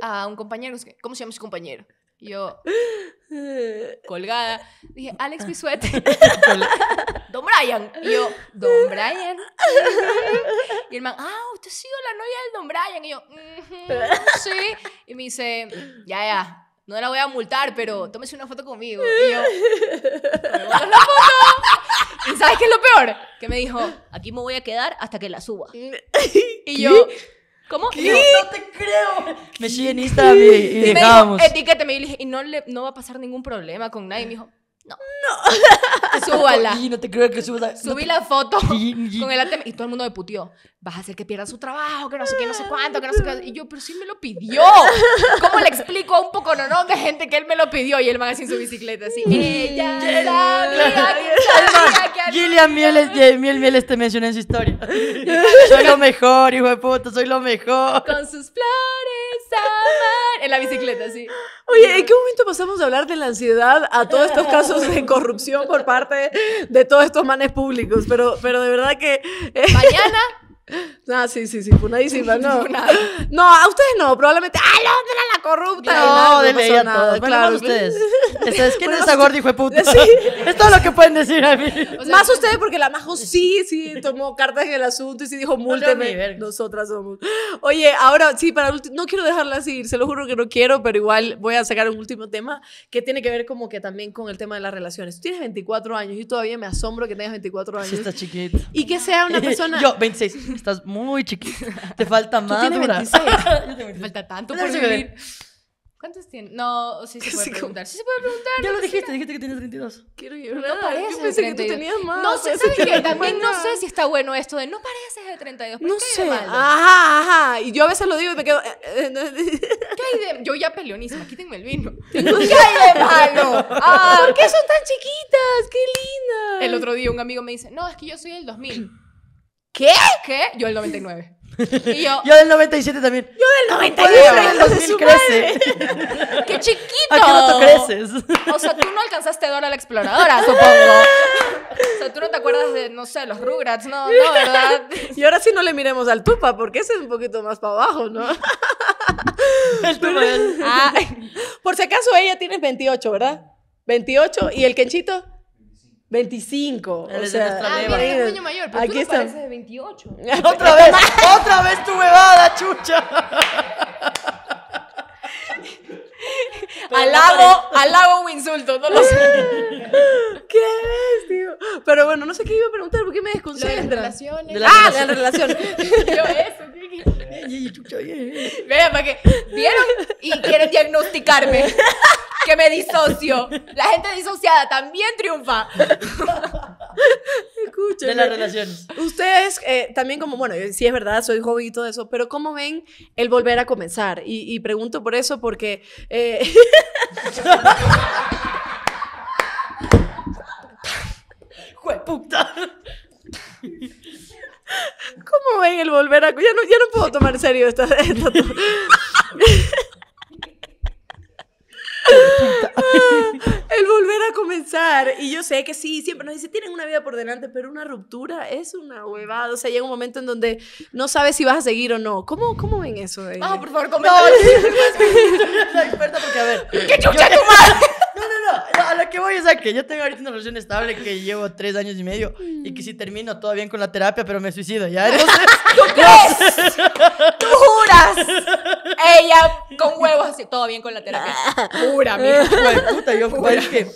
a un compañero. ¿Cómo se llama su compañero? Yo, colgada, dije, Alex Pisuete. Don Brian. Y yo, Don Brian. Y el man, ah, usted ha sido la novia del Don Brian. Y yo, sí. Y me dice, ya, ya, no la voy a multar, pero tómese una foto conmigo. Y yo, la foto. ¿Y sabes qué es lo peor? Que me dijo, aquí me voy a quedar hasta que la suba. Y yo, ¿Cómo? Yo No te creo. Me sigue en Instagram y, y dejábamos. Y dije, y no, le, no va a pasar ningún problema con nadie. Y me dijo, no. No. Súbala. Y no te creo que subas. Subí la foto y, con el y todo el mundo me putió. Vas a hacer que pierda su trabajo, que no sé qué, no sé ah. cuánto, que no sé qué. Y yo, pero sí me lo pidió. ¿Cómo le explico a un poco no, no de gente que él me lo pidió y él va a su bicicleta así? Ella, la Gillian Miel, te este mencioné su historia. soy lo mejor, hijo de puta, soy lo mejor. Con sus flores, amar. En la bicicleta, sí. Oye, ¿en qué momento pasamos de hablar de la ansiedad a todos estos casos de corrupción por parte de todos estos manes públicos? Pero, pero de verdad que. Eh, Mañana Ah, sí, sí, sí, funadísima, no. no, a ustedes no, probablemente. ¡Ah, Londres, la corrupta! no, de ley a claro, ustedes. ¿Quién es esa gorda, y fue puta? Sí. es todo lo que pueden decir a mí. más ustedes, porque la Majo sí, sí, tomó cartas en el asunto y sí dijo, múlteme. Nosotras somos. Oye, ahora sí, para no quiero dejarla así, se lo juro que no quiero, pero igual voy a sacar un último tema que tiene que ver como que también con el tema de las relaciones. Tú tienes 24 años, y todavía me asombro que tengas 24 años. Sí, chiquita. Y que sea una persona... yo, 26 estás muy chiquita. Te falta madura Tú tienes 26. Te falta tanto por vivir. ¿Cuántos tienes? No, sí se puede preguntar. Sí se puede preguntar. Ya lo dijiste, dijiste que tienes 32. Quiero No pareces Yo pensé que tú tenías más. No sé, También no sé si está bueno esto de no pareces de 32. No sé. Ajá, ajá. Y yo a veces lo digo y me quedo... Eh, eh, ¿Qué hay de...? Yo ya peleonísima. Quítenme el vino. ¿Qué hay de malo? Ah, ¿Por qué son tan chiquitas? ¡Qué lindas! El otro día un amigo me dice, no, es que yo soy del 2000. ¿Qué? ¿Qué? Yo del 99. Y yo, yo del 97 también. Yo del 99. Yo del ¡Qué chiquito! ¿A qué no creces? O sea, tú no alcanzaste Dora la Exploradora, supongo. O sea, tú no te acuerdas de, no sé, los Rugrats, no, no, ¿verdad? Y ahora sí no le miremos al Tupa, porque ese es un poquito más para abajo, ¿no? El Tupa. Ah, por si acaso ella tiene 28, ¿verdad? 28. ¿Y el Kenchito? 25. o sea, ah, mira, es mayor, pero aquí tú de 28. otra vez, otra vez tu huevada, chucha. Alago, alago un insulto, no lo sé. ¿Qué es, tío? Pero bueno, no sé qué iba a preguntar, ¿por qué me desconcentra? Ah, de las relaciones. De la relación. Yo eso, tío. Vean para que vieron y quieren diagnosticarme que me disocio. La gente disociada también triunfa. Escuchen. De las relaciones. Ustedes eh, también como, bueno, sí es verdad, soy joven y todo eso, pero ¿cómo ven el volver a comenzar? Y, pregunto por eso porque... Eh... puta! ¿Cómo ven el volver a.? Ya no, ya no puedo tomar en serio esta. esta... el volver a comenzar. Y yo sé que sí, siempre nos dice, tienen una vida por delante, pero una ruptura es una huevada. O sea, llega un momento en donde no sabes si vas a seguir o no. ¿Cómo, cómo ven eso? Ah, por favor, comenta. No, no, experta porque, a ver. ¡Qué chucha tu madre! no, a lo que voy es a que yo tengo ahorita una relación estable que llevo tres años y medio y que si termino todo bien con la terapia, pero me suicido, ¿ya? Entonces, ¿Tú crees? ¿Tú juras? Ella con huevos así, todo bien con la terapia. Jura, mira. yo, que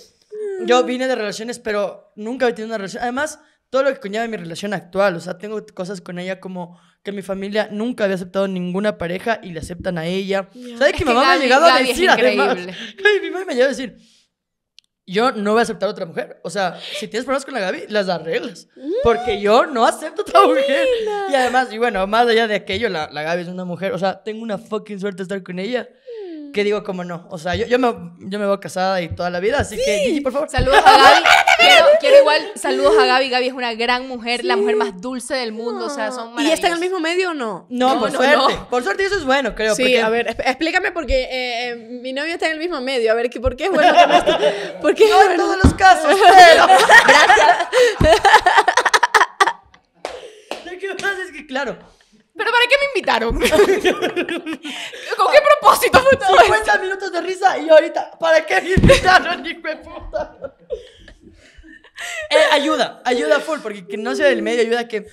yo vine de relaciones, pero nunca he tenido una relación. Además, todo lo que conlleva mi relación actual, o sea, tengo cosas con ella como que mi familia nunca había aceptado ninguna pareja y le aceptan a ella. ¿Sabes qué? mi mamá me ha llegado a decir? mi mamá me ha llegado a decir, yo no voy a aceptar otra mujer. O sea, si tienes problemas con la Gaby, las arreglas. Mm. Porque yo no acepto otra mujer. Y además, y bueno, más allá de aquello, la, la Gaby es una mujer. O sea, tengo una fucking suerte de estar con ella que digo, como no. O sea, yo, yo, me, yo me voy casada y toda la vida, así que, Gigi, por favor. Saludos a Gaby. Quiero, quiero, igual saludos a Gaby. Gaby es una gran mujer, la mujer más dulce del mundo. O sea, son ¿Y está en el mismo medio o no? No, por suerte. Por suerte, eso es bueno, creo. Sí, a ver, explícame porque eh, eh, mi novio está en el mismo medio. A ver, ¿por qué es bueno que no no en todos los casos, pero. Gracias. Lo que pasa es que, claro ¿Pero para qué me invitaron? ¿Con qué propósito 50 minutos de risa y ahorita, ¿para qué me invitaron, hijo de puta? Eh, ayuda, ayuda full, porque que no sea del medio, ayuda que.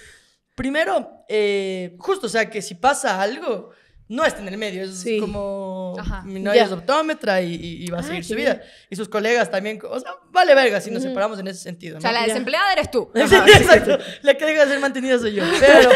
Primero, eh, justo, o sea, que si pasa algo, no está en el medio. Es como mi novia es optómetra y, va a ah, seguir su vida. Y sus colegas también. O sea, vale verga si nos separamos en ese sentido. ¿no? O sea, la desempleada eres tú. exacto. La que deja de ser mantenida soy yo. Pero,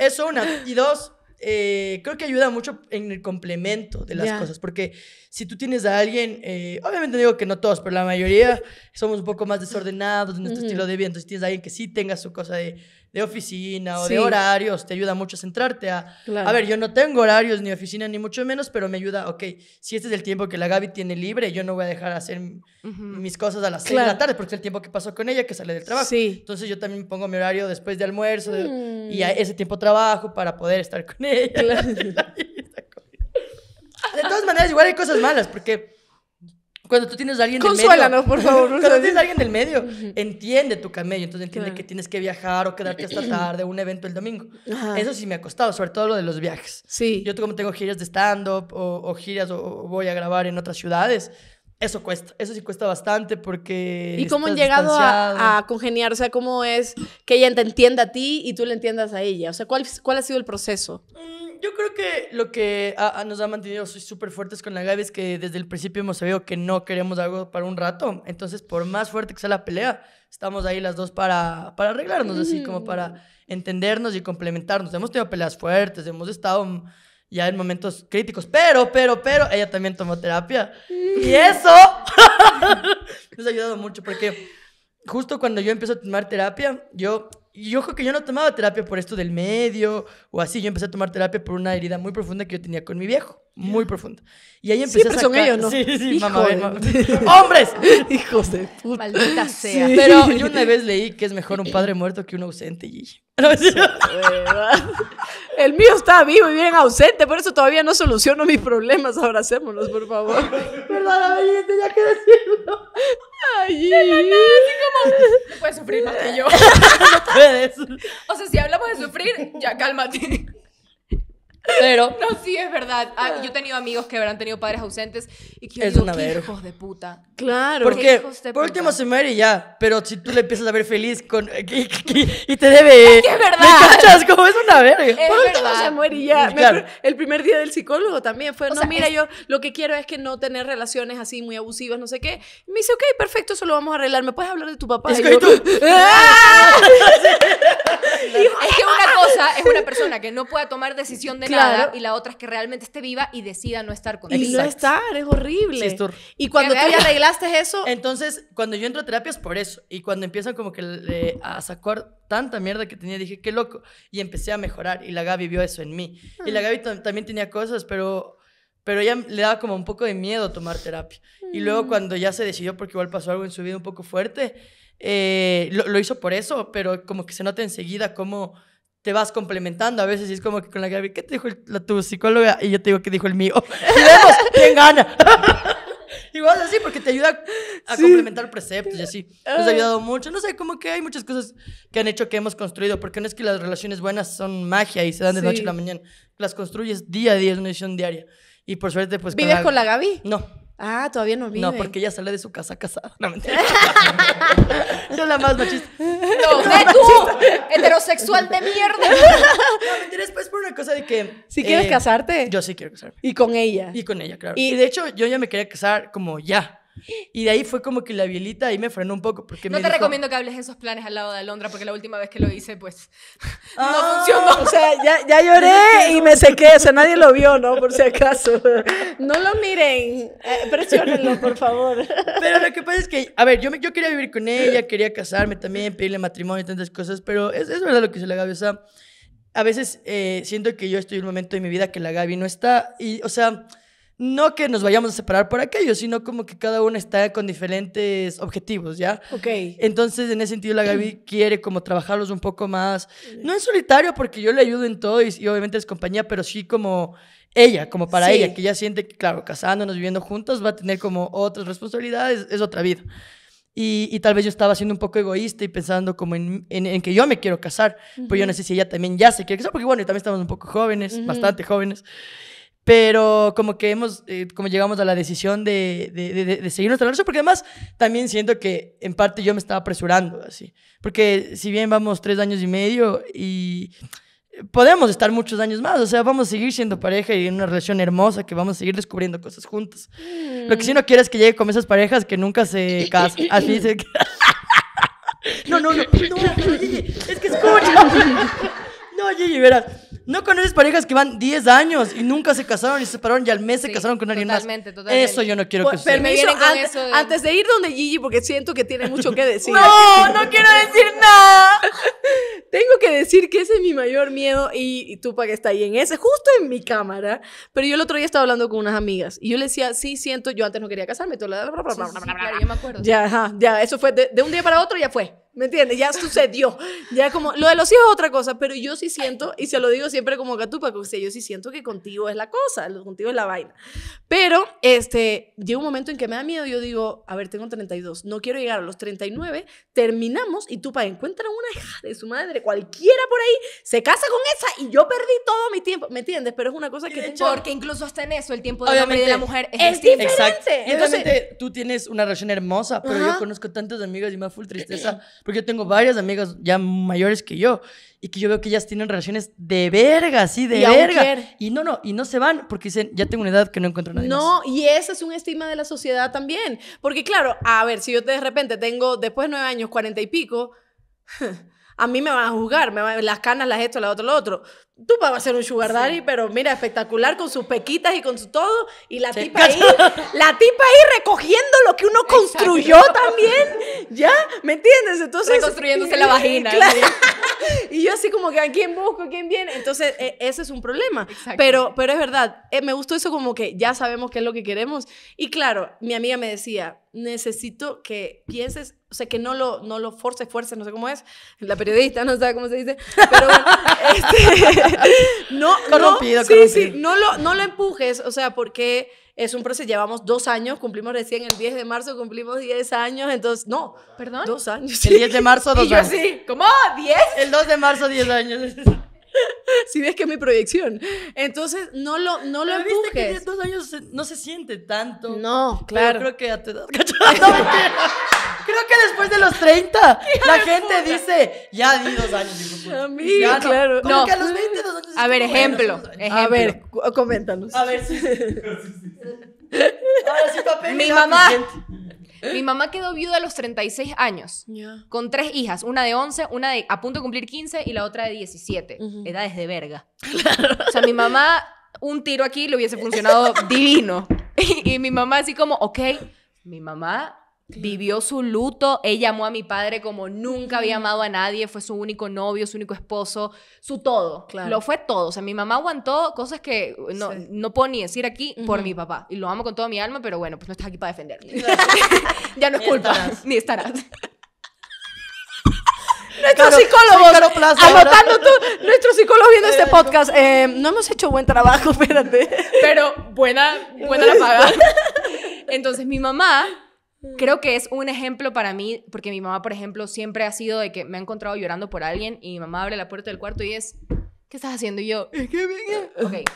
eso una. Y dos, eh, creo que ayuda mucho en el complemento de las cosas, porque si tú tienes a alguien, eh, obviamente digo que no todos, pero la mayoría somos un poco más desordenados en nuestro estilo de vida, entonces tienes a alguien que sí tenga su cosa de de oficina o de horarios, te ayuda mucho a centrarte a... A ver, yo no tengo horarios ni oficina ni mucho menos, pero me ayuda, ok, si este es el tiempo que la Gaby tiene libre, yo no voy a dejar hacer mis cosas a las de la tarde porque es el tiempo que pasó con ella que sale del trabajo. Entonces yo también pongo mi horario después de almuerzo y mm. ese tiempo trabajo para poder estar con ella. de todas maneras, igual hay cosas malas porque cuando tú tienes a alguien del medio. por favor. cuando tienes a alguien del medio, entiende tu camello. Entonces entiende que tienes que viajar o quedarte hasta tarde, un evento el domingo. Eso sí me ha costado, sobre todo lo de los viajes. Sí. Yo como tengo giras de stand-up o, giras o, voy a grabar en otras ciudades. Eso cuesta, eso sí cuesta bastante porque. ¿Y cómo han llegado a, a, congeniar? O sea, ¿cómo es que ella te entienda a ti y tú le entiendas a ella? O sea, ¿cuál, cuál ha sido el proceso? Mm, yo creo que lo que ah, ah, nos ha mantenido súper fuertes con la Gaby es que desde el principio hemos sabido que no queremos algo para un rato. Entonces, por más fuerte que sea la pelea, estamos ahí las dos para, arreglarnos, así como para mm. entendernos y complementarnos. Hemos tenido peleas fuertes, hemos estado ya en momentos críticos, pero, pero, pero, ella también tomó terapia. Mm. Y eso nos ha ayudado mucho porque justo cuando yo empiezo a tomar terapia, yo y ojo que yo no tomaba terapia por esto del medio o así. Yo empecé a tomar terapia por una herida muy profunda que yo tenía con mi viejo muy profundo. Y ahí empecé a pues, sacar... son ellos, ¿no? Sí, sí, mamá, ¡Hombres! Hijos de puta. Maldita sea. Pero yo una vez leí que es mejor un padre muerto que un ausente, Gigi. El mío está vivo y bien ausente, por eso todavía no soluciono mis problemas. Abracémonos, por favor. Perdóname, Gigi, tenía que decirlo. Ay, Gigi. Así como... Puedes sufrir más que yo. no puedes. O sea, si hablamos de sufrir, ya cálmate. Pero. No, sí, es verdad. Ah, yo he tenido amigos que habrán tenido padres ausentes y que es una ¿Qué hijos de puta. Claro. Porque por último se muere ya. Pero si tú le empiezas a ver feliz con, eh, y, te debe. Es que es verdad. ¿Me cachas? es una verga. Por último se muere ya. el primer día del psicólogo también fue, no, mira, yo lo que quiero es que no tener relaciones así muy abusivas, no sé qué. me dice, ok, perfecto, eso lo vamos a arreglar. ¿Me puedes hablar de tu papá? Es que tú- ¡Ah! Es que una cosa es una persona que no puede tomar decisión de nada y la otra es que realmente esté viva y decida no estar con Y no estar, es horrible. y cuando tú ya arreglaste eso... Entonces, cuando yo entro a terapia es por eso. Y cuando empiezan como que a sacar tanta mierda que tenía, dije, qué loco. Y empecé a mejorar. Y la Gaby vio eso en mí. Y la ah. Gaby también tenía cosas, pero pero ella le daba como un poco de miedo tomar terapia. Y luego mm. cuando ya se decidió, porque igual pasó algo en su vida un poco fuerte, eh, lo, lo, hizo por eso, pero como que se nota enseguida cómo te vas complementando a veces y es como que con la Gaby, ¿qué te dijo la, tu psicóloga? Y yo te digo que dijo el mío. Y vemos quién gana. Igual así, porque te ayuda a complementar preceptos y así. Nos ha ah. ayudado mucho. No sé, como que hay muchas cosas que han hecho que hemos construido, porque no es que las relaciones buenas son magia y se dan de noche a la mañana. Las construyes día a día, es una edición diaria. Y por suerte, pues. ¿Vives con la Gaby? No. Ah, todavía no vive. No, porque ella sale de su casa casada. No, mentira. Yo la más machista. No, ve tú, heterosexual de mierda. No, mentira, es pues por una cosa de que... ¿Si quieres eh, casarte? Yo sí quiero casarme. ¿Y con ella? Y con ella, claro. y de hecho, yo ya me quería casar como ya. Y de ahí fue como que la bielita ahí me frenó un poco. Porque no te recomiendo que hables esos planes al lado de Alondra, porque la última vez que lo hice, pues no ah, funcionó. O sea, ya, ya lloré y me sequé. O sea, nadie lo vio, ¿no? Por si acaso. No lo miren. Presiónenlo, eh, presionenlo, por favor. Pero lo que pasa es que, a ver, yo, yo quería vivir con ella, quería casarme también, pedirle matrimonio y tantas cosas, pero es, es verdad lo que se la Gaby. O sea, a veces eh, siento que yo estoy en un momento de mi vida que la Gaby no está. Y, o sea no que nos vayamos a separar por aquello, sino como que cada uno está con diferentes objetivos, ¿ya? Ok. Entonces, en ese sentido, la Gaby quiere como trabajarlos un poco más, no en solitario, porque yo le ayudo en todo y, obviamente es compañía, pero sí como ella, como para ella, que ya siente que, claro, casándonos, viviendo juntos, va a tener como otras responsabilidades, es otra vida. Y, tal vez yo estaba siendo un poco egoísta y pensando como en, que yo me quiero casar, pues pero yo no sé si ella también ya se quiere casar, porque bueno, también estamos un poco jóvenes, bastante jóvenes. Pero como que hemos, como llegamos a la decisión de, de, de, seguir nuestra relación, porque además también siento que en parte yo me estaba apresurando, así. Porque si bien vamos tres años y medio y podemos estar muchos años más, o sea, vamos a seguir siendo pareja y en una relación hermosa que vamos a seguir descubriendo cosas juntas. Lo que sí no quieres que llegue con esas parejas que nunca se casan. Así se... no, no, no, no, es que escucha. No, Gigi, verás no conoces parejas que van 10 años y nunca se casaron y se separaron y al mes se casaron con alguien más. Totalmente, totalmente. Eso yo no quiero que suceda. Permiso, antes, de... antes de ir donde Gigi, porque siento que tiene mucho que decir. no, no quiero decir nada. Tengo que decir que ese es mi mayor miedo y, y que está ahí en ese, justo en mi cámara. Pero yo el otro día estaba hablando con unas amigas y yo le decía, sí, siento, yo antes no quería casarme. Todo la, sí, sí, yo me acuerdo. Ya, ya, eso fue de, de un día para otro, ya fue. ¿Me entiendes? Ya sucedió. Ya como, lo de los hijos es otra cosa, pero yo sí siento, y se lo digo siempre como catupa, que yo sí siento que contigo es la cosa, contigo es la vaina. Pero, este, llega un momento en que me da miedo, yo digo, a ver, tengo 32, no quiero llegar a los 39, terminamos y tú pa, encuentra una hija de su madre, cualquiera por ahí, se casa con esa y yo perdí todo mi tiempo, ¿me entiendes? Pero es una cosa que... porque incluso hasta en eso, el tiempo de la mujer es, diferente. Entonces, tú tienes una relación hermosa, pero yo conozco tantos amigos y me da full tristeza Porque yo tengo varias amigas ya mayores que yo y que yo veo que ellas tienen relaciones de verga, sí, de verga. Y no, no, y no se van porque dicen, ya tengo una edad que no encuentro nada. No, y ese es un estigma de la sociedad también. Porque claro, a ver, si yo de repente tengo después de nueve años, cuarenta y pico... a mí me van a juzgar, me van, las canas, las esto, las otro, lo otro. Tú vas a ser un sugar daddy, pero mira, espectacular con sus pequitas y con su todo. Y la tipa ahí, la tipa ahí recogiendo lo que uno construyó también. ¿Ya? ¿Me entiendes? Entonces... Reconstruyéndose la vagina. Y yo así como que, ¿a quién busco? ¿A quién viene? Entonces, e, ese es un problema. Pero, pero es verdad, eh, me gustó eso como que ya sabemos qué es lo que queremos. Y claro, mi amiga me decía, necesito que pienses, o sea, que no lo, no lo forces, fuerces, no sé cómo es, la periodista, no sabe cómo se dice, pero bueno, este, no, corrompido, sí, sí, no lo, no lo empujes, o sea, porque es un proceso, llevamos dos años, cumplimos recién el 10 de marzo, cumplimos 10 años, entonces, no, perdón. Dos años. El 10 de marzo, dos años. Yo así, ¿cómo? ¿10? El 2 de marzo, 10 años. si ves que es mi proyección. Entonces, no lo, no lo empujes. Viste que en dos años no se siente tanto. No, claro. Pero creo que a tu edad. Creo que después de los 30, la gente dice, ya di dos años. Pues, a mí, ya claro. No. Que a los 20, dos años. A ver, ejemplo, A ver, coméntanos. A ver, Mi mamá. Pues, mi mamá quedó viuda a los 36 años, con tres hijas, una de 11, una de a punto de cumplir 15 y la otra de 17, edades de verga. Claro. O sea, mi mamá, un tiro aquí le hubiese funcionado divino. Y, y mi mamá así como, ok, mi mamá Vivió su luto, ella amó a mi padre como nunca había amado a nadie, fue su único novio, su único esposo, su todo. Lo fue todo. O sea, mi mamá aguantó cosas que no, puedo ni decir aquí por mi papá. Y lo amo con toda mi alma, pero bueno, pues no estás aquí para defenderme. ya no es culpa, ni estarás. Nuestro psicólogo psicólogos, psicólogo anotando viendo este podcast, eh, no hemos hecho buen trabajo, espérate. Pero buena, buena la paga. Entonces mi mamá Creo que es un ejemplo para mí, porque mi mamá, por ejemplo, siempre ha sido de que me ha encontrado llorando por alguien y mi mamá abre la puerta del cuarto y es, ¿qué estás haciendo? Y yo, es que venga. Ok,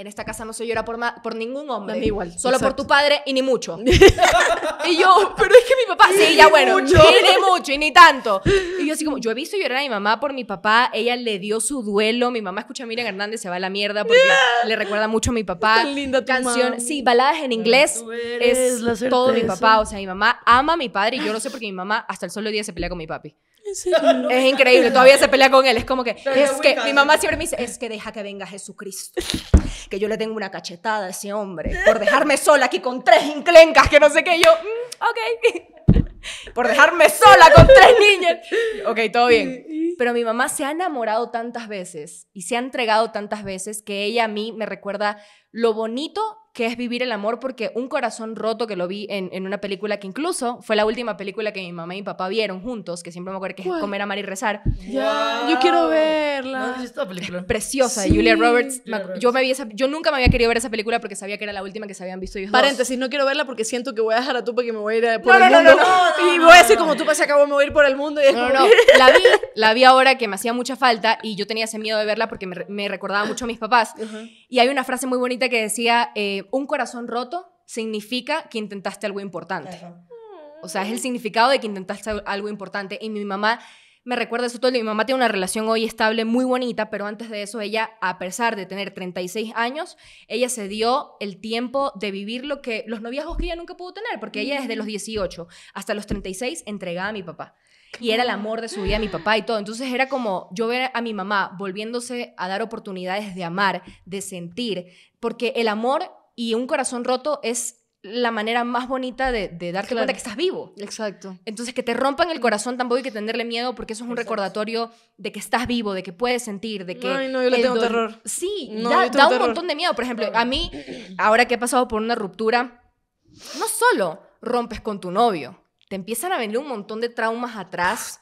en esta casa no se llora por, por ningún hombre. igual. Solo por tu padre y ni mucho. y yo, pero es que mi papá. Sí, ya bueno. Mucho. Ni, mucho y ni tanto. Y yo, así como, yo he visto llorar a mi mamá por mi papá. Ella le dio su duelo. Mi mamá escucha a Miriam ah. Hernández, se va a la mierda porque le recuerda mucho a mi papá. Qué linda tu Canción, Sí, baladas en inglés. es todo mi papá. O sea, mi mamá ama a mi padre y yo no sé porque mi mamá hasta el solo día se pelea con mi papi. Es increíble, todavía se pelea con él. Es como que, es que mi mamá siempre me dice, es que deja que venga Jesucristo. Que yo le tengo una cachetada a ese hombre por dejarme sola aquí con tres inclencas que no sé qué. Yo, mm, ok. Por dejarme sola con tres niñas. Ok, todo bien. Pero mi mamá se ha enamorado tantas veces y se ha entregado tantas veces que ella a mí me recuerda lo bonito que es vivir el amor, porque un corazón roto que lo vi en, una película que incluso fue la última película que mi mamá y mi papá vieron juntos, que siempre me acuerdo que es Comer, Amar y Rezar. Yo quiero verla. No, película. Preciosa, Julia Roberts. Yo, yo nunca me había querido ver esa película porque sabía que era la última que se habían visto Paréntesis, no quiero verla porque siento que voy a dejar a tú porque me voy a ir por no, el no, mundo. y voy a decir como tú, se acabó, de ir por el mundo. Y no, no, La vi, la vi ahora que me hacía mucha falta y yo tenía ese miedo de verla porque me, recordaba mucho a mis papás. Y hay una frase muy bonita que decía, eh, un corazón roto significa que intentaste algo importante. O sea, es el significado de que intentaste algo importante. Y mi mamá me recuerda eso todo. Mi mamá tiene una relación hoy estable muy bonita, pero antes de eso ella, a pesar de tener 36 años, ella se dio el tiempo de vivir lo que los noviazgos que ella nunca pudo tener, porque ella desde los 18 hasta los 36 entregaba a mi papá y era el amor de su vida, mi papá y todo. Entonces era como yo ver a mi mamá volviéndose a dar oportunidades de amar, de sentir, porque el amor y un corazón roto es la manera más bonita de, darte cuenta que estás vivo. Exacto. Entonces, que te rompan el corazón tampoco hay que tenerle miedo porque eso es un recordatorio de que estás vivo, de que puedes sentir, de que... Ay, no, yo le tengo terror. Sí, no, da, un montón de miedo. Por ejemplo, a mí, ahora que he pasado por una ruptura, no solo rompes con tu novio, te empiezan a venir un montón de traumas atrás.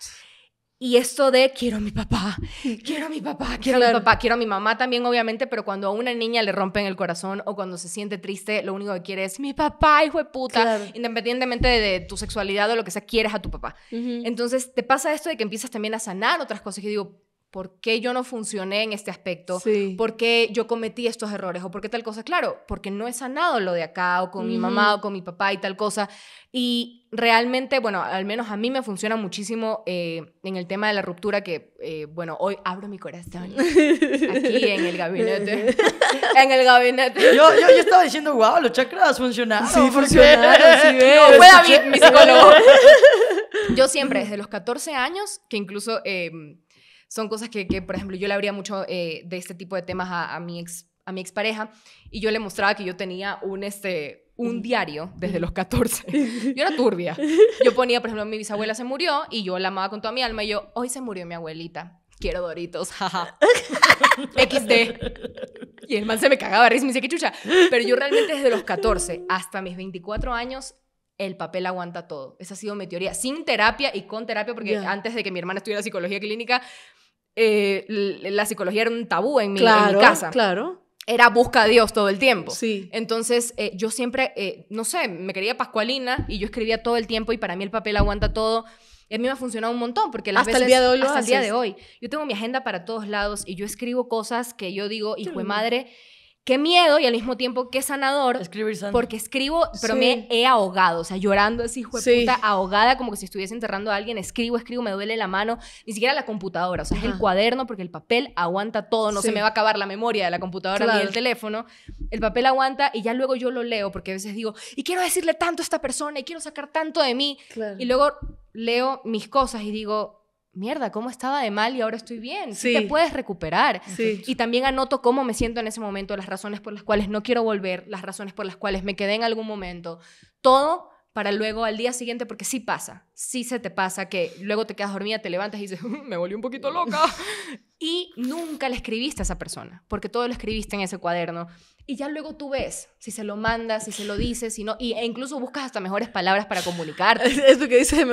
Y esto de quiero a mi papá, quiero a mi papá, quiero a mi papá, quiero a mi mamá también, obviamente, pero cuando a una niña le rompen el corazón o cuando se siente triste, lo único que quiere es mi papá, hijo de puta. Independientemente de, tu sexualidad o lo que sea, quieres a tu papá. Entonces te pasa esto de que empiezas también a sanar otras cosas. que digo, ¿Por qué yo no funcioné en este aspecto? ¿Por qué yo cometí estos errores? ¿O por qué tal cosa? Claro, porque no he sanado lo de acá o con mi mamá o con mi papá y tal cosa. Y realmente, bueno, al menos a mí me funciona muchísimo eh, en el tema de la ruptura que, eh, bueno, hoy abro mi corazón aquí en el gabinete. en el gabinete. Yo, yo, estaba diciendo, wow, los chakras funcionaron. Sí, funcionaron, No, fue mi psicólogo. yo siempre, desde los 14 años, que incluso... Em, son cosas que, que por ejemplo, yo le abría mucho eh, de este tipo de temas a, a, mi ex, a mi expareja y yo le mostraba que yo tenía un, este, un diario desde los 14. Yo era turbia. Yo ponía, por ejemplo, mi bisabuela se murió y yo la amaba con toda mi alma y yo, hoy se murió mi abuelita. Quiero doritos, jaja. XD. Y el man se me cagaba, risa, me dice, qué chucha. Pero yo realmente desde los 14 hasta mis 24 años, el papel aguanta todo. Esa ha sido mi teoría. Sin terapia y con terapia, porque antes de que mi hermana estudiara psicología clínica, eh, la psicología era un tabú en mi, casa. Claro, Era busca a Dios todo el tiempo. Sí. Entonces, eh, yo siempre, eh, no sé, me quería Pascualina y yo escribía todo el tiempo y para mí el papel aguanta todo. Y a mí me ha funcionado un montón porque las hasta el día de hoy lo hasta el día de hoy yo tengo mi agenda para todos lados y yo escribo cosas que yo digo hijo de madre qué miedo y al mismo tiempo qué sanador. Escribir Porque escribo, pero me he ahogado, o sea, llorando así, hijo ahogada, como que si estuviese enterrando a alguien. Escribo, escribo, me duele la mano, ni siquiera la computadora, o sea, es el cuaderno porque el papel aguanta todo, no se me va a acabar la memoria de la computadora ni del teléfono. El papel aguanta y ya luego yo lo leo porque a veces digo, y quiero decirle tanto a esta persona y quiero sacar tanto de mí. Y luego leo mis cosas y digo, mierda, cómo estaba de mal y ahora estoy bien. Sí. te puedes recuperar. Y también anoto cómo me siento en ese momento, las razones por las cuales no quiero volver, las razones por las cuales me quedé en algún momento. Todo para luego al día siguiente, porque sí pasa, sí se te pasa que luego te quedas dormida, te levantas y dices, mm, me volví un poquito loca. y nunca le escribiste a esa persona, porque todo lo escribiste en ese cuaderno. Y ya luego tú ves si se lo mandas, si se lo dices, si no. Y, e incluso buscas hasta mejores palabras para comunicarte. Es que dices,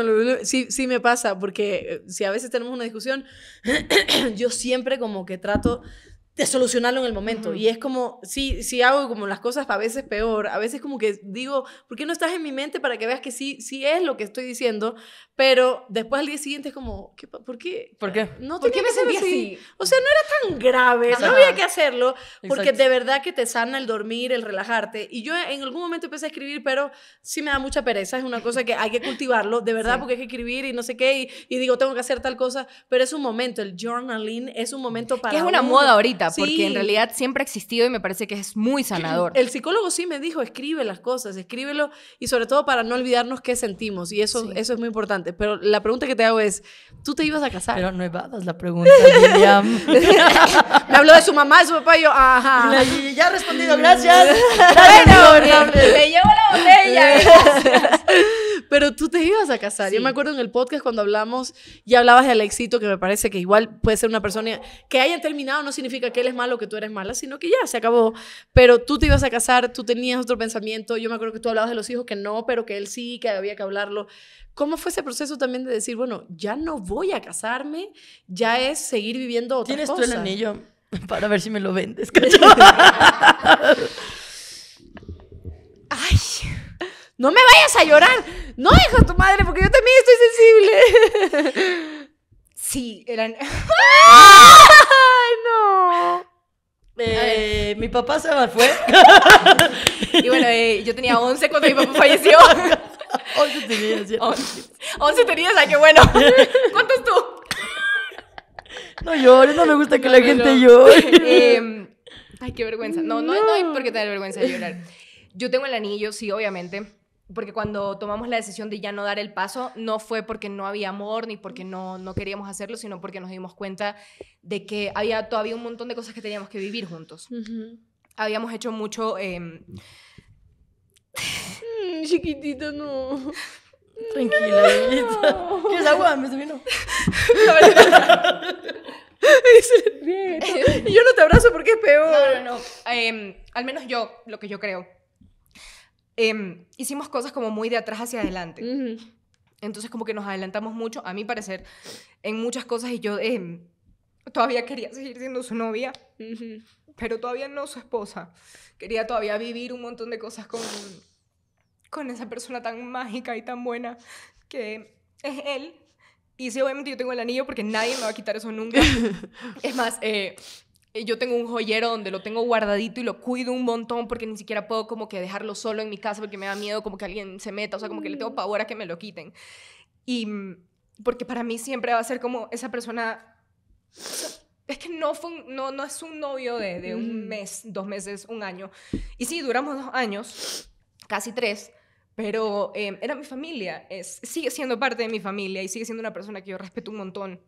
sí, sí me pasa, porque eh, si a veces tenemos una discusión, yo siempre como que trato de solucionarlo en el momento. Y es como, si sí hago como las cosas a veces peor, a veces como que digo, ¿por qué no estás en mi mente para que veas que sí, sí es lo que estoy diciendo? Pero después al día siguiente es como, ¿qué, ¿por ¿Por qué? No ¿Por qué me sentí así? O sea, no era tan grave, no había que hacerlo, porque de verdad que te sana el dormir, el relajarte. Y yo en algún momento empecé a escribir, pero sí me da mucha pereza, es una cosa que hay que cultivarlo, de verdad, porque hay que escribir y no sé qué, y, digo, tengo que hacer tal cosa, pero es un momento, el journaling es un momento para... Que es una moda ahorita porque en realidad siempre ha existido y me parece que es muy sanador. El psicólogo sí me dijo, escribe las cosas, escríbelo y sobre todo para no olvidarnos qué sentimos y eso, eso es muy importante. Pero la pregunta que te hago es, ¿tú te ibas a casar? Pero no evadas la pregunta, me habló de su mamá, de su papá y yo, ajá. Y ya ha respondido, gracias. Eh, me, llevo la botella. Pero tú te ibas a casar. Yo me acuerdo en el podcast cuando hablamos, ya hablabas de éxito que me parece que igual puede ser una persona que hayan terminado, no significa que él es malo, que tú eres mala, sino que ya se acabó. Pero tú te ibas a casar, tú tenías otro pensamiento. Yo me acuerdo que tú hablabas de los hijos que no, pero que él sí, que había que hablarlo. ¿Cómo fue ese proceso también de decir, bueno, ya no voy a casarme, ya es seguir viviendo otra ¿Tienes cosa? ¿Tienes tú el anillo? Para ver si me lo vendes, Ay, no me vayas a llorar. No, hija de tu madre, porque yo también estoy sensible. sí, eran... ¡Ay, no! Eh, mi papá se fue. y bueno, eh, yo tenía 11 cuando mi papá falleció. 11 tenías ya. 11, tenías, ay, qué bueno. ¿Cuántos tú? No llores, no me gusta que la gente llore. Em, ay, qué vergüenza. No, no, no hay por qué tener vergüenza de llorar. Yo tengo el anillo, sí, obviamente porque cuando tomamos la decisión de ya no dar el paso, no fue porque no había amor ni porque no, no queríamos hacerlo, sino porque nos dimos cuenta de que había todavía un montón de cosas que teníamos que vivir juntos. Habíamos hecho mucho... Em, mm, chiquitito, no. Tranquila, ¿Quieres agua? Me vino. y yo no te abrazo porque es peor. No, no, no. Em, al menos yo, lo que yo creo Em, hicimos cosas como muy de atrás hacia adelante. Entonces como que nos adelantamos mucho, a mi parecer, en muchas cosas y yo em, todavía quería seguir siendo su novia, pero todavía no su esposa. Quería todavía vivir un montón de cosas con, con esa persona tan mágica y tan buena que es él. Y sí, obviamente yo tengo el anillo porque nadie me va a quitar eso nunca. es más, eh, eh, yo tengo un joyero donde lo tengo guardadito y lo cuido un montón porque ni siquiera puedo como que dejarlo solo en mi casa porque me da miedo como que alguien se meta, o sea, como que le tengo mm. pavor a que me lo quiten. Y mm, porque para mí siempre va a ser como esa persona... Es que no, fue no, no es un novio de, un mm. mes, dos meses, un año. Y sí, duramos dos años, casi tres, pero eh, era mi familia, es, sigue siendo parte de mi familia y sigue siendo una persona que yo respeto un montón.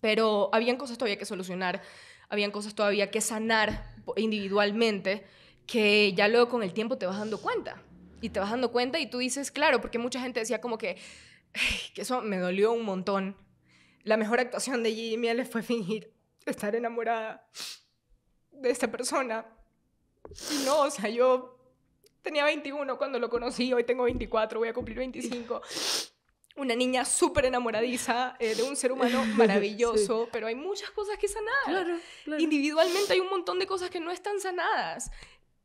Pero habían cosas todavía que solucionar habían cosas todavía que sanar individualmente que ya luego con el tiempo te vas dando cuenta. Y te vas dando cuenta y tú dices, claro, porque mucha gente decía como que, que eso me dolió un montón. La mejor actuación de Jimmy fue fingir estar enamorada de esta persona. Y no, o sea, yo tenía 21 cuando lo conocí, hoy tengo 24, voy a cumplir 25 una niña súper enamoradiza eh, de un ser humano maravilloso, pero hay muchas cosas que sanar. Individualmente hay un montón de cosas que no están sanadas.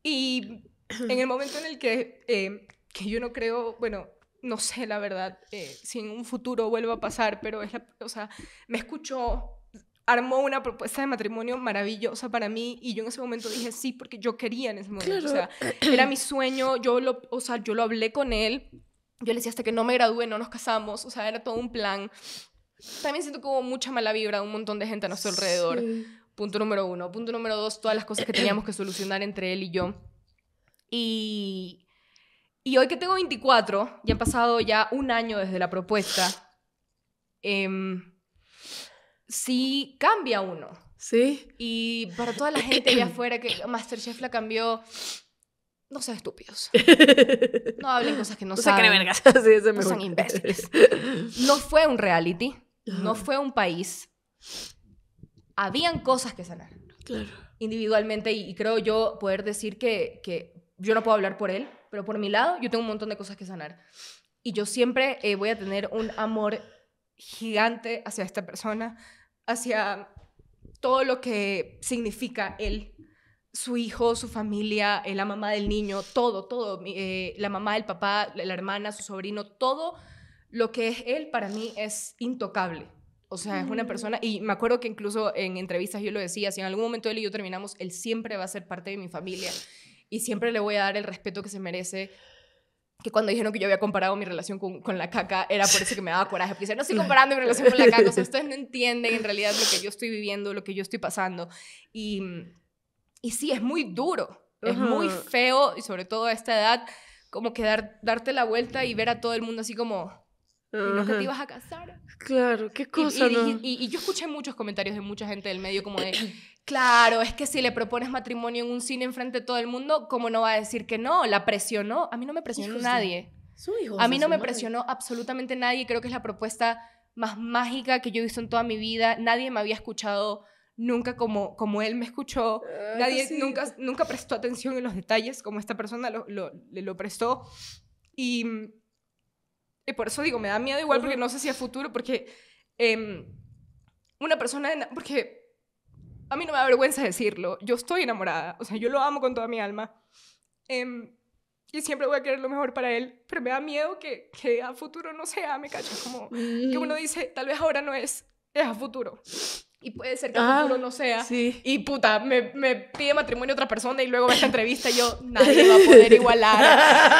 Y en el momento en el que, eh, que yo no creo, bueno, no sé la verdad eh, si en un futuro vuelva a pasar, pero es la, o sea, me escuchó armó una propuesta de matrimonio maravillosa para mí y yo en ese momento dije sí porque yo quería en ese momento, o sea, era mi sueño, yo lo, o sea, yo lo hablé con él yo le decía, hasta que no me gradúe, no nos casamos, o sea, era todo un plan. También siento como mucha mala vibra, un montón de gente a nuestro alrededor. Punto número uno. Punto número dos, todas las cosas que teníamos que solucionar entre él y yo. Y, hoy que tengo 24, ya han pasado ya un año desde la propuesta, em, sí cambia uno. Sí. Y para toda la gente allá afuera que Masterchef la cambió, no sean estúpidos. No hablen cosas que no, saben. no sean imbéciles. No fue un reality, no fue un país. Habían cosas que sanar. Individualmente, y, creo yo poder decir que, yo no puedo hablar por él, pero por mi lado, yo tengo un montón de cosas que sanar. Y yo siempre eh, voy a tener un amor gigante hacia esta persona, hacia todo lo que significa él su hijo, su familia, eh, la mamá del niño, todo, todo, eh, la mamá, el papá, la hermana, su sobrino, todo lo que es él para mí es intocable. O sea, es una mm. persona, y me acuerdo que incluso en entrevistas yo lo decía, si en algún momento él y yo terminamos, él siempre va a ser parte de mi familia y siempre le voy a dar el respeto que se merece. Que cuando dijeron que yo había comparado mi relación con, la caca, era por eso que me daba coraje. Porque no estoy comparando mi relación con la caca, o sea, ustedes no entienden en realidad lo que yo estoy viviendo, lo que yo estoy pasando. Y mm, y sí, es muy duro, es muy feo, y sobre todo a esta edad, como que darte la vuelta y ver a todo el mundo así como... Y no que te ibas a casar. Claro, qué cosa. Y, no? y, yo escuché muchos comentarios de mucha gente del medio como de, claro, es que si le propones matrimonio en un cine enfrente de todo el mundo, ¿cómo no va a decir que no? La presionó. A mí no me presionó nadie. a mí no me presionó absolutamente nadie. Creo que es la propuesta más mágica que yo he visto en toda mi vida. Nadie me había escuchado nunca como, como él me escuchó, nadie nunca, nunca prestó atención en los detalles como esta persona lo, lo, prestó. Y, por eso digo, me da miedo igual porque no sé si a futuro, porque em, una persona, porque a mí no me da vergüenza decirlo, yo estoy enamorada, o sea, yo lo amo con toda mi alma. Em, y siempre voy a querer lo mejor para él, pero me da miedo que, que a futuro no sea, me cacho, como que uno dice, tal vez ahora no es, es a futuro y puede ser que el ah, futuro no sea. Sí. Y puta, me, me, pide matrimonio otra persona y luego en esta entrevista y yo, nadie va a poder igualar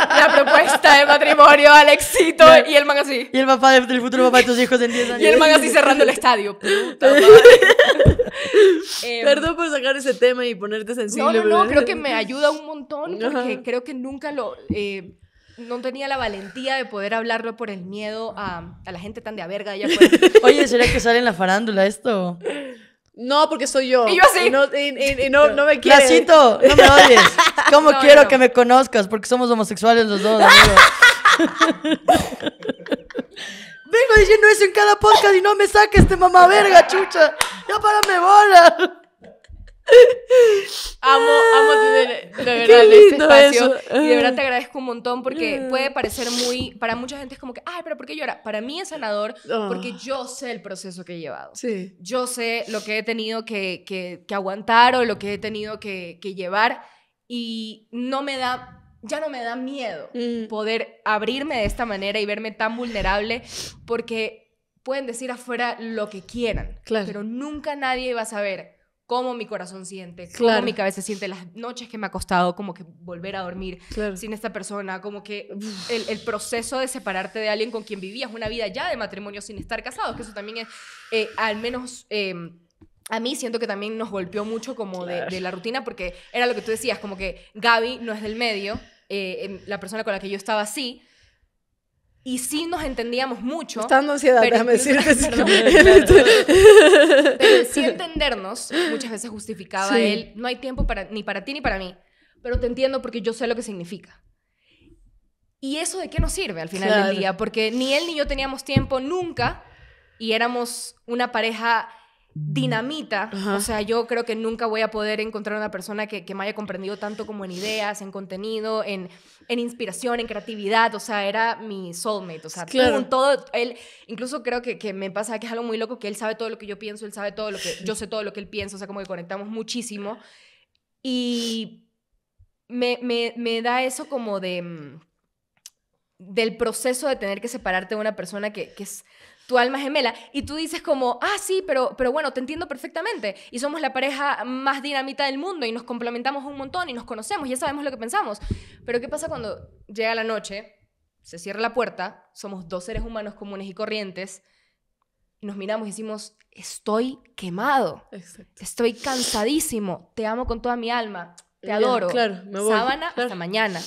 la propuesta de matrimonio al éxito. Y el man así. Y el papá del futuro papá de tus hijos en 10 años. Y el man así cerrando el estadio. Em, Perdón por sacar ese tema y ponerte sensible. No, no, no, creo que me ayuda un montón porque creo que nunca lo... Eh, no tenía la valentía de poder hablarlo por el miedo a, la gente tan de a verga. Oye, ¿será que sale en la farándula esto? No, porque soy yo. Y yo sí. Y no, no, me quieres. Lacito, no me oyes. ¿Cómo quiero que me conozcas? Porque somos homosexuales los dos, Vengo diciendo eso en cada podcast y no me saques, este mamá verga, chucha. Ya me bola. Amo, amo ah, tener de verdad este espacio. Y de verdad te ah. agradezco un montón porque ah. puede parecer muy. Para mucha gente es como que, ay, pero ¿por qué llora? Para mí es sanador porque yo sé el proceso que he llevado. Sí. Yo sé lo que he tenido que, aguantar o lo que he tenido que, llevar. Y no me da. Ya no me da miedo mm. poder abrirme de esta manera y verme tan vulnerable porque pueden decir afuera lo que quieran. Claro. Pero nunca nadie va a saber cómo mi corazón siente, cómo mi cabeza siente, las noches que me ha costado como que volver a dormir sin esta persona, como que el, proceso de separarte de alguien con quien vivías una vida ya de matrimonio sin estar casados, que eso también es, eh, al menos... Em, a mí siento que también nos golpeó mucho como de, la rutina porque era lo que tú decías, como que Gaby no es del medio, eh, em, la persona con la que yo estaba así, y sí nos entendíamos mucho. Estando ansiedad, déjame decirte. pero sí entendernos, muchas veces justificaba él, no hay tiempo para, ni para ti ni para mí, pero te entiendo porque yo sé lo que significa. ¿Y eso de qué nos sirve al final del día? Porque ni él ni yo teníamos tiempo nunca y éramos una pareja dinamita. O sea, yo creo que nunca voy a poder encontrar una persona que, me haya comprendido tanto como en ideas, en contenido, en, en inspiración, en creatividad. O sea, era mi soulmate. O sea, todo. Él, incluso creo que, me pasa que es algo muy loco, que él sabe todo lo que yo pienso, él sabe todo lo que yo sé todo lo que él piensa. O sea, como que conectamos muchísimo. Y me, da eso como de mm, del proceso de tener que separarte de una persona que, que es tu alma gemela, y tú dices como, ah, sí, pero, pero bueno, te entiendo perfectamente, y somos la pareja más dinamita del mundo, y nos complementamos un montón, y nos conocemos, ya sabemos lo que pensamos. Pero ¿qué pasa cuando llega la noche, se cierra la puerta, somos dos seres humanos comunes y corrientes, y nos miramos y decimos, estoy quemado, estoy cansadísimo, te amo con toda mi alma, te adoro, sábana hasta mañana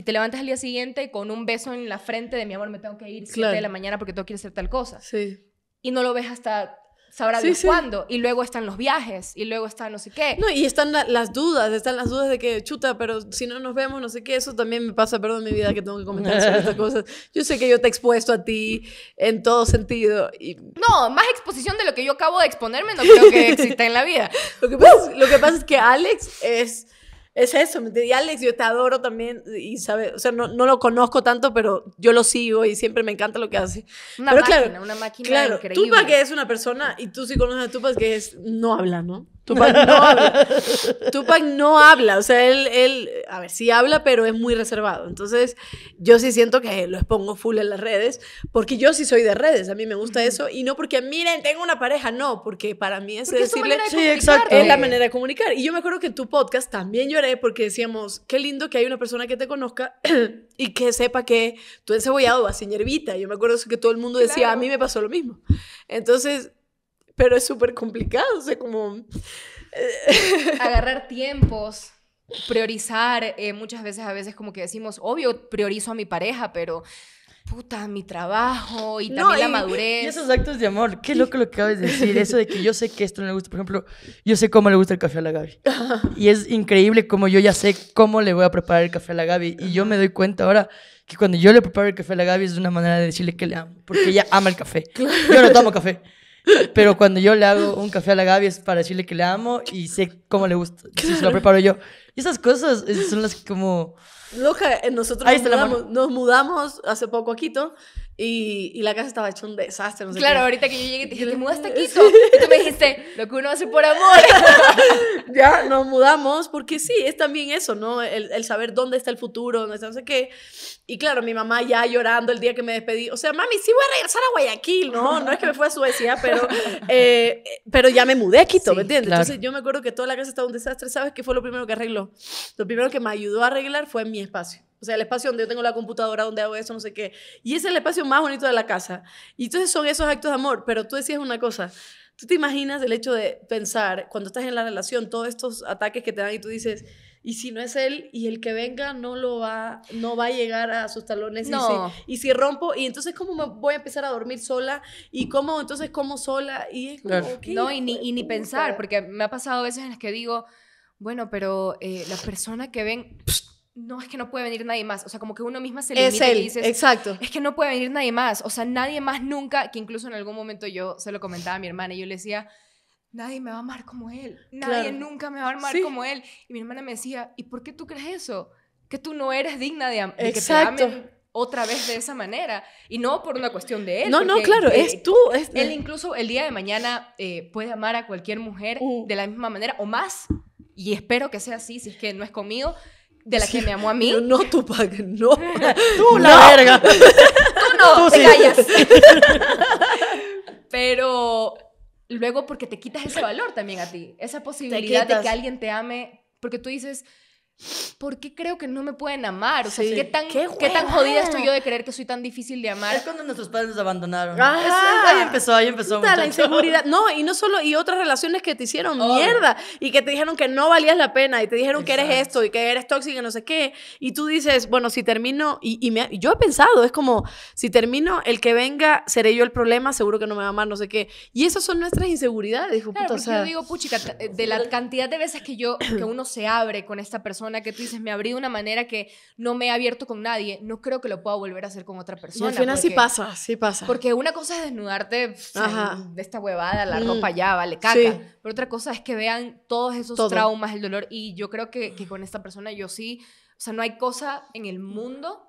y te levantas al día siguiente con un beso en la frente de mi amor, me tengo que ir 7 de la mañana porque tengo que ir hacer tal cosa. Sí. Y no lo ves hasta sabrá cuándo. Y luego están los viajes, y luego están no sé qué. No, y están las dudas, están las dudas de que, chuta, pero si no nos vemos, no sé qué, eso también me pasa, perdón mi vida que tengo que comentar sobre estas cosas. Yo sé que yo te he expuesto a ti en todo sentido. Y... No, más exposición de lo que yo acabo de exponerme no creo que exista en la vida. lo, que pasa, ¡Uh! lo que pasa es que Alex es es eso, y Alex, yo te adoro también, y sabe, o sea, no, lo conozco tanto, pero yo lo sigo y siempre me encanta lo que hace. Una pero máquina, una máquina claro, Tupac es una persona, y tú sí conoces a Tupac, que es, no habla, ¿no? Tupac no habla. Tupac no habla. O sea, él, él, a ver, sí habla, pero es muy reservado. Entonces, yo sí siento que lo expongo full en las redes, porque yo sí soy de redes. A mí me gusta eso. Y no porque, miren, tengo una pareja. No, porque para mí es decirle. Es, sí, es la manera de comunicar. Y yo me acuerdo que en tu podcast también lloré porque decíamos, qué lindo que hay una persona que te conozca y que sepa que tú encebollado vas sin hierbita. Yo me acuerdo que todo el mundo decía, a mí me pasó lo mismo. Entonces, pero es súper complicado, o sea, como... Eh. Agarrar tiempos priorizar eh, muchas veces a veces como que decimos obvio priorizo a mi pareja pero puta mi trabajo y también la madurez y esos actos de amor qué loco lo que acabas de decir eso de que yo sé que esto no le gusta por ejemplo yo sé cómo le gusta el café a la Gaby y es increíble como yo ya sé cómo le voy a preparar el café a la Gaby y yo me doy cuenta ahora que cuando yo le preparo el café a la Gaby es una manera de decirle que le amo porque ella ama el café yo no tomo café pero cuando yo le hago un café a la Gaby es para decirle que le amo y sé cómo le gusta. Si se lo preparo yo. Y esas cosas eh, son las que como... Loca, eh, nosotros nos, mudamos, nos mudamos hace poco a Quito y, la casa estaba hecha un desastre. No sé claro, ahorita que yo llegué te dije, te mudaste a Quito. Y tú me dijiste, lo que uno hace por amor. ya nos mudamos, porque sí, es también eso, ¿no? El, el saber dónde está el futuro, dónde está no sé qué. Y claro, mi mamá ya llorando el día que me despedí. O sea, mami, sí voy a regresar a Guayaquil, ¿no? No es que me fue a Suecia, pero, eh, pero ya me mudé a Quito, ¿me entiendes? Entonces yo me acuerdo que toda la casa estaba un desastre. ¿Sabes qué fue lo primero que arregló? Lo primero que me ayudó a arreglar fue mi espacio. O sea, el espacio donde yo tengo la computadora, donde hago eso, no sé qué. Y es el espacio más bonito de la casa. Y entonces son esos actos de amor. Pero tú decías una cosa. Tú te imaginas el hecho de pensar, cuando estás en la relación, todos estos ataques que te dan y tú dices, y si no es él y el que venga no lo va no va a llegar a sus talones no. y, si, rompo y entonces cómo me voy a empezar a dormir sola y cómo entonces como sola y no y ni, pensar porque me ha pasado a veces en las que digo bueno pero eh, la persona que ven no es que no puede venir nadie más, o sea, como que uno misma se limita es él, exacto. es que no puede venir nadie más, o sea, nadie más nunca, que incluso en algún momento yo se lo comentaba a mi hermana y yo le decía, nadie me va a amar como él, nadie nunca me va a amar como él, y mi hermana me decía, ¿y por qué tú crees eso? Que tú no eres digna de, amar que te amen otra vez de esa manera y no por una cuestión de él. No, no, claro, es tú. Es... Él incluso el día de mañana eh, puede amar a cualquier mujer uh. de la misma manera o más y espero que sea así si es que no es conmigo, de la que me amó a mí. no no, pagas no. Tú, la verga. Tú no, te callas. Pero luego porque te quitas ese valor también a ti, esa posibilidad de que alguien te ame, porque tú dices, ¿por qué creo que no me pueden amar? O sea, ¿qué, tan, qué, tan, jodida estoy yo de creer que soy tan difícil de amar? Es cuando nuestros padres nos abandonaron. Ah, ahí empezó, ahí empezó. Está la inseguridad. No, y no solo, y otras relaciones que te hicieron mierda y que te dijeron que no valías la pena y te dijeron que eres esto y que eres tóxica y no sé qué. Y tú dices, bueno, si termino, y, yo he pensado, es como, si termino, el que venga, seré yo el problema, seguro que no me va a amar, no sé qué. Y esas son nuestras inseguridades, dijo yo digo, puchica, de la cantidad de veces que yo, que uno se abre con esta persona, que tú dices, me abrí de una manera que no me he abierto con nadie, no creo que lo pueda volver a hacer con otra persona. al final sí pasa, sí pasa. Porque una cosa es desnudarte de esta huevada, la mm. ropa ya, vale, caca. Pero otra cosa es que vean todos esos traumas, el dolor. Y yo creo que, que con esta persona yo sí, o sea, no hay cosa en el mundo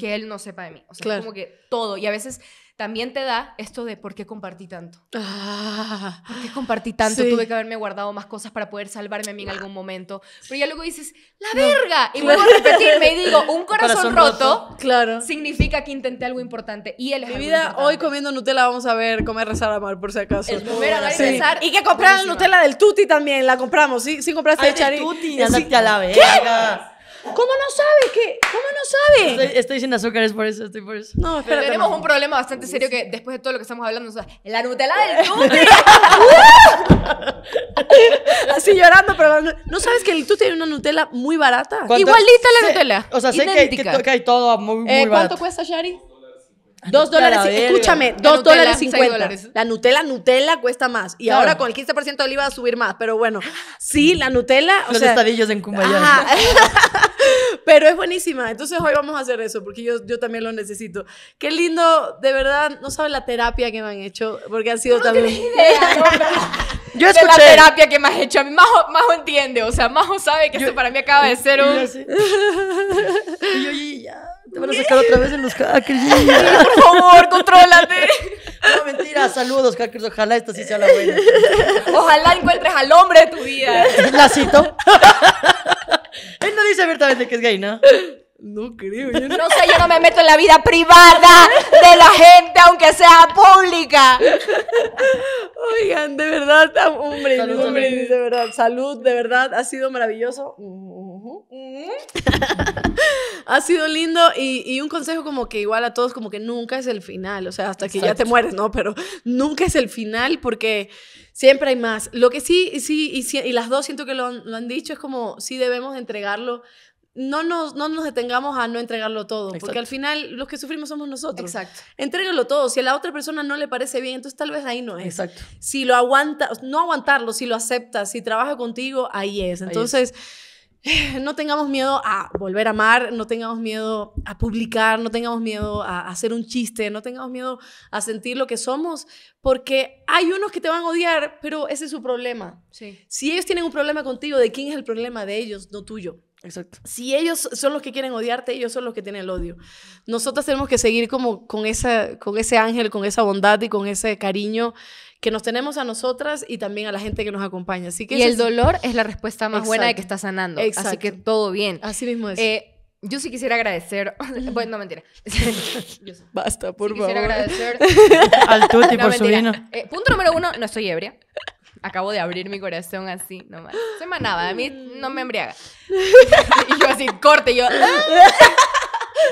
que él no sepa de mí. O sea, como que todo. Y a veces también te da esto de por qué compartí tanto. Ah, ¿Por qué compartí tanto? Tuve que haberme guardado más cosas para poder salvarme a mí en algún momento. Pero ya luego dices, ¡la verga! Y vuelvo a repetirme y digo, un corazón, roto, claro. significa que intenté algo importante. Y él es Mi vida hoy comiendo Nutella vamos a ver comer, rezar, amar, por si acaso. y que compraran Nutella del Tuti también, la compramos. Sí, sí compraste Ay, ah, de Chari. Eh, a la verga. ¿Qué? ¿Cómo no sabe? ¿Cómo no sabe? Estoy, diciendo sin azúcar, es por eso, estoy por eso. No, Pero tenemos un problema bastante serio que después de todo lo que estamos hablando, o sea, la Nutella del Tutti. Así llorando, pero ¿no sabes que el Tutti tiene una Nutella muy barata? Igualita la Nutella. O sea, sé que que, TikTok hay todo muy, muy eh, ¿Cuánto cuesta, Shari? Dos dólares, escúchame, dos dólares cincuenta. La Nutella, Nutella cuesta más. Y ahora con el 15% de oliva va a subir más. Pero bueno, sí, la Nutella. Los estadillos en Cumbayá Pero es buenísima. Entonces hoy vamos a hacer eso porque yo, yo también lo necesito. Qué lindo, de verdad, no sabe la terapia que me han hecho porque han sido también. yo escuché. la terapia que me has hecho. A mí Majo, Majo entiende, o sea, Majo sabe que esto para mí acaba de ser un. Y yo, ya. Te van a sacar otra vez en los hackers. Por favor, contrólate. No, mentira. Saludos, hackers. Ojalá esto sí sea la buena. Ojalá encuentres al hombre de tu vida. lacito él no dice abiertamente que es gay, ¿no? No creo. no... sé, yo no me meto en la vida privada de la gente, aunque sea pública. Oigan, de verdad, hombre, hombre, de verdad, salud, de verdad, ha sido maravilloso. ¿Eh? ha sido lindo y, un consejo como que igual a todos, como que nunca es el final, o sea, hasta que ya te mueres, ¿no? Pero nunca es el final porque siempre hay más. Lo que sí, sí, y, las dos siento que lo han, dicho, es como sí debemos entregarlo. No nos, no nos detengamos a no entregarlo todo, porque al final los que sufrimos somos nosotros. Exacto. Entrégalo todo. Si a la otra persona no le parece bien, entonces tal vez ahí no es. Exacto. Si lo aguanta, no aguantarlo, si lo aceptas, si trabaja contigo, ahí es. Entonces... no tengamos miedo a volver a amar, no tengamos miedo a publicar, no tengamos miedo a hacer un chiste, no tengamos miedo a sentir lo que somos, porque hay unos que te van a odiar, pero ese es su problema. Si ellos tienen un problema contigo, ¿de quién es el problema? De ellos, no tuyo. Exacto. Si ellos son los que quieren odiarte, ellos son los que tienen el odio. Nosotros tenemos que seguir como con, esa, con ese ángel, con esa bondad y con ese cariño que nos tenemos a nosotras y también a la gente que nos acompaña. Así que y el dolor es la respuesta más buena de que está sanando. Así que todo bien. Así mismo es. Eh, yo sí quisiera agradecer. bueno, no mentira. Basta, por favor. Quisiera agradecer. Al Tuti por su eh, punto número uno, no estoy ebria. Acabo de abrir mi corazón así, nomás. Soy manaba, a mí no me embriaga. y yo así, corte, y yo. ¡ah!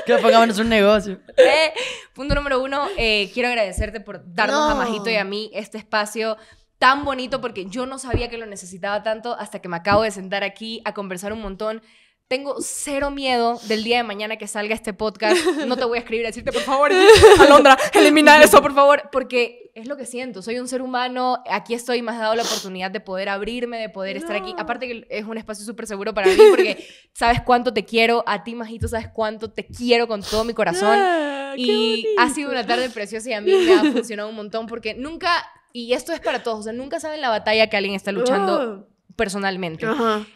que lo pongamos en un negocio. Eh, punto número uno, eh, quiero agradecerte por darnos a Majito y a mí este espacio tan bonito porque yo no sabía que lo necesitaba tanto hasta que me acabo de sentar aquí a conversar un montón tengo cero miedo del día de mañana que salga este podcast. No te voy a escribir a decirte, por favor, Alondra, elimina eso, por favor, porque es lo que siento. Soy un ser humano, aquí estoy, me has dado la oportunidad de poder abrirme, de poder estar aquí. Aparte que es un espacio súper seguro para mí porque sabes cuánto te quiero, a ti, Majito, sabes cuánto te quiero con todo mi corazón. Ah, y ha sido una tarde preciosa y a mí me ha funcionado un montón porque nunca, y esto es para todos, o sea, nunca saben la batalla que alguien está luchando personalmente.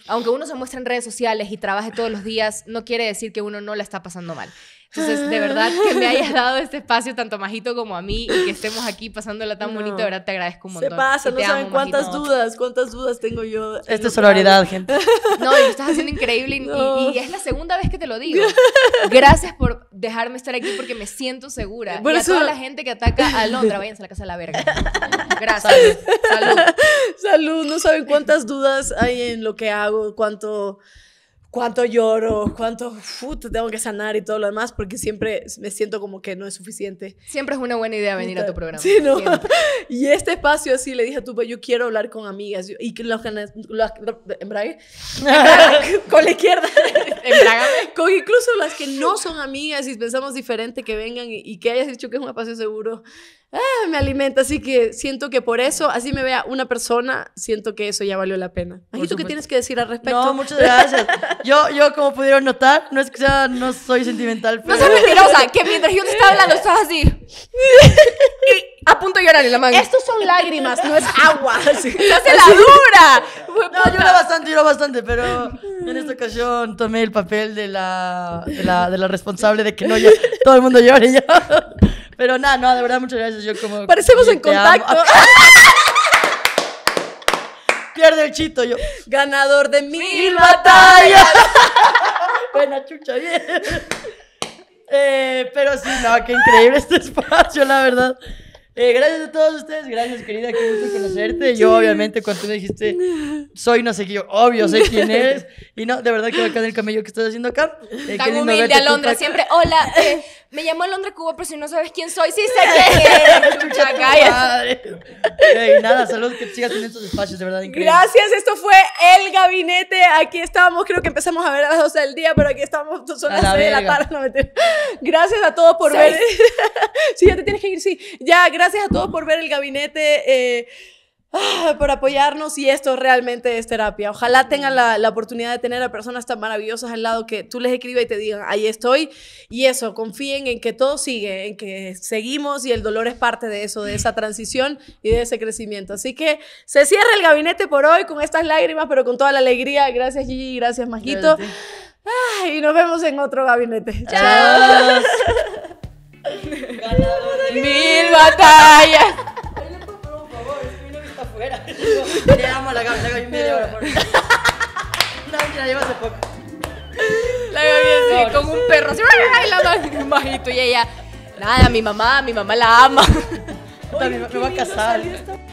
Aunque uno se muestre en redes sociales y trabaje todos los días, no quiere decir que uno no la está pasando mal. Entonces, de verdad que me hayas dado este espacio tanto Majito como a mí y que estemos aquí pasándola tan bonita bonito, de verdad te agradezco un montón. Se pasa, no saben cuántas dudas, cuántas dudas tengo yo. Esta es sororidad, gente. No, estás haciendo increíble y, es la segunda vez que te lo digo. Gracias por dejarme estar aquí porque me siento segura. y a toda la gente que ataca a Londra, váyanse a la casa de la verga. Gracias. Salud. Salud, no saben cuántas dudas hay en lo que hago, cuánto cuánto lloro, cuánto tengo que sanar y todo lo demás, porque siempre me siento como que no es suficiente. Siempre es una buena idea venir a tu programa. Sí, ¿no? y este espacio, así le dije a tu, yo quiero hablar con amigas. y con la izquierda. con incluso las que no son amigas y pensamos diferente, que vengan y, y que hayas dicho que es un espacio seguro. Ah, me alimenta. Así que siento que por eso, así me vea una persona, siento que eso ya valió la pena. ¿Y tú qué tienes que decir al respecto? No, muchas gracias. Yo, yo como pudieron notar, no es que sea, no soy sentimental. Pero... No soy mentirosa, que mientras yo estaba hablando, estaba así. Y a punto de llorar en la manga. Estos son lágrimas, no es agua. ¡Se la dura! No, llora bastante, bastante, pero en esta ocasión tomé el papel de la, de la, de la responsable de que no todo el mundo llore yo. Pero nada, no, de verdad, muchas gracias. Yo como. Parecemos en contacto. Pierde el chito, yo. Ganador de mil, batallas. Buena chucha, bien. Eh, pero sí, no, qué increíble este espacio, la verdad. Eh, gracias a todos ustedes, gracias querida, qué gusto conocerte. Yo obviamente cuando tú me dijiste, soy no sé qué, obvio sé quién eres. Y no, de verdad que acá en el camello que estás haciendo acá. Eh, Tan humilde Londra siempre, hola, eh, me llamo Londra Cuba, pero si no sabes quién soy, sí sé quién eres. Chucha, madre. Eh, nada, saludos, que sigas en estos espacios, de verdad, increíble. Gracias, esto fue El Gabinete, aquí estábamos, creo que empezamos a ver a las 12 del día, pero aquí estábamos, son las la de la tarde. gracias a todos por ver. sí, ya te tienes que ir, sí. Ya, gracias gracias a todos por ver el gabinete. Eh, ah, por apoyarnos y esto realmente es terapia. Ojalá tengan la, oportunidad de tener a personas tan maravillosas al lado que tú les escribas y te digan, ahí estoy. Y eso, confíen en que todo sigue, en que seguimos y el dolor es parte de eso, de esa transición y de ese crecimiento. Así que se cierra el gabinete por hoy con estas lágrimas, pero con toda la alegría. Gracias Gigi, gracias Majito. y nos vemos en otro gabinete. Chao. Mil mil batallas. por favor, es que está afuera. Le damos la cabeza, por que la llevo hace poco. La Gaby así, como un perro, así, y la y ella, nada, mi mamá, mi mamá la ama. me va a casar.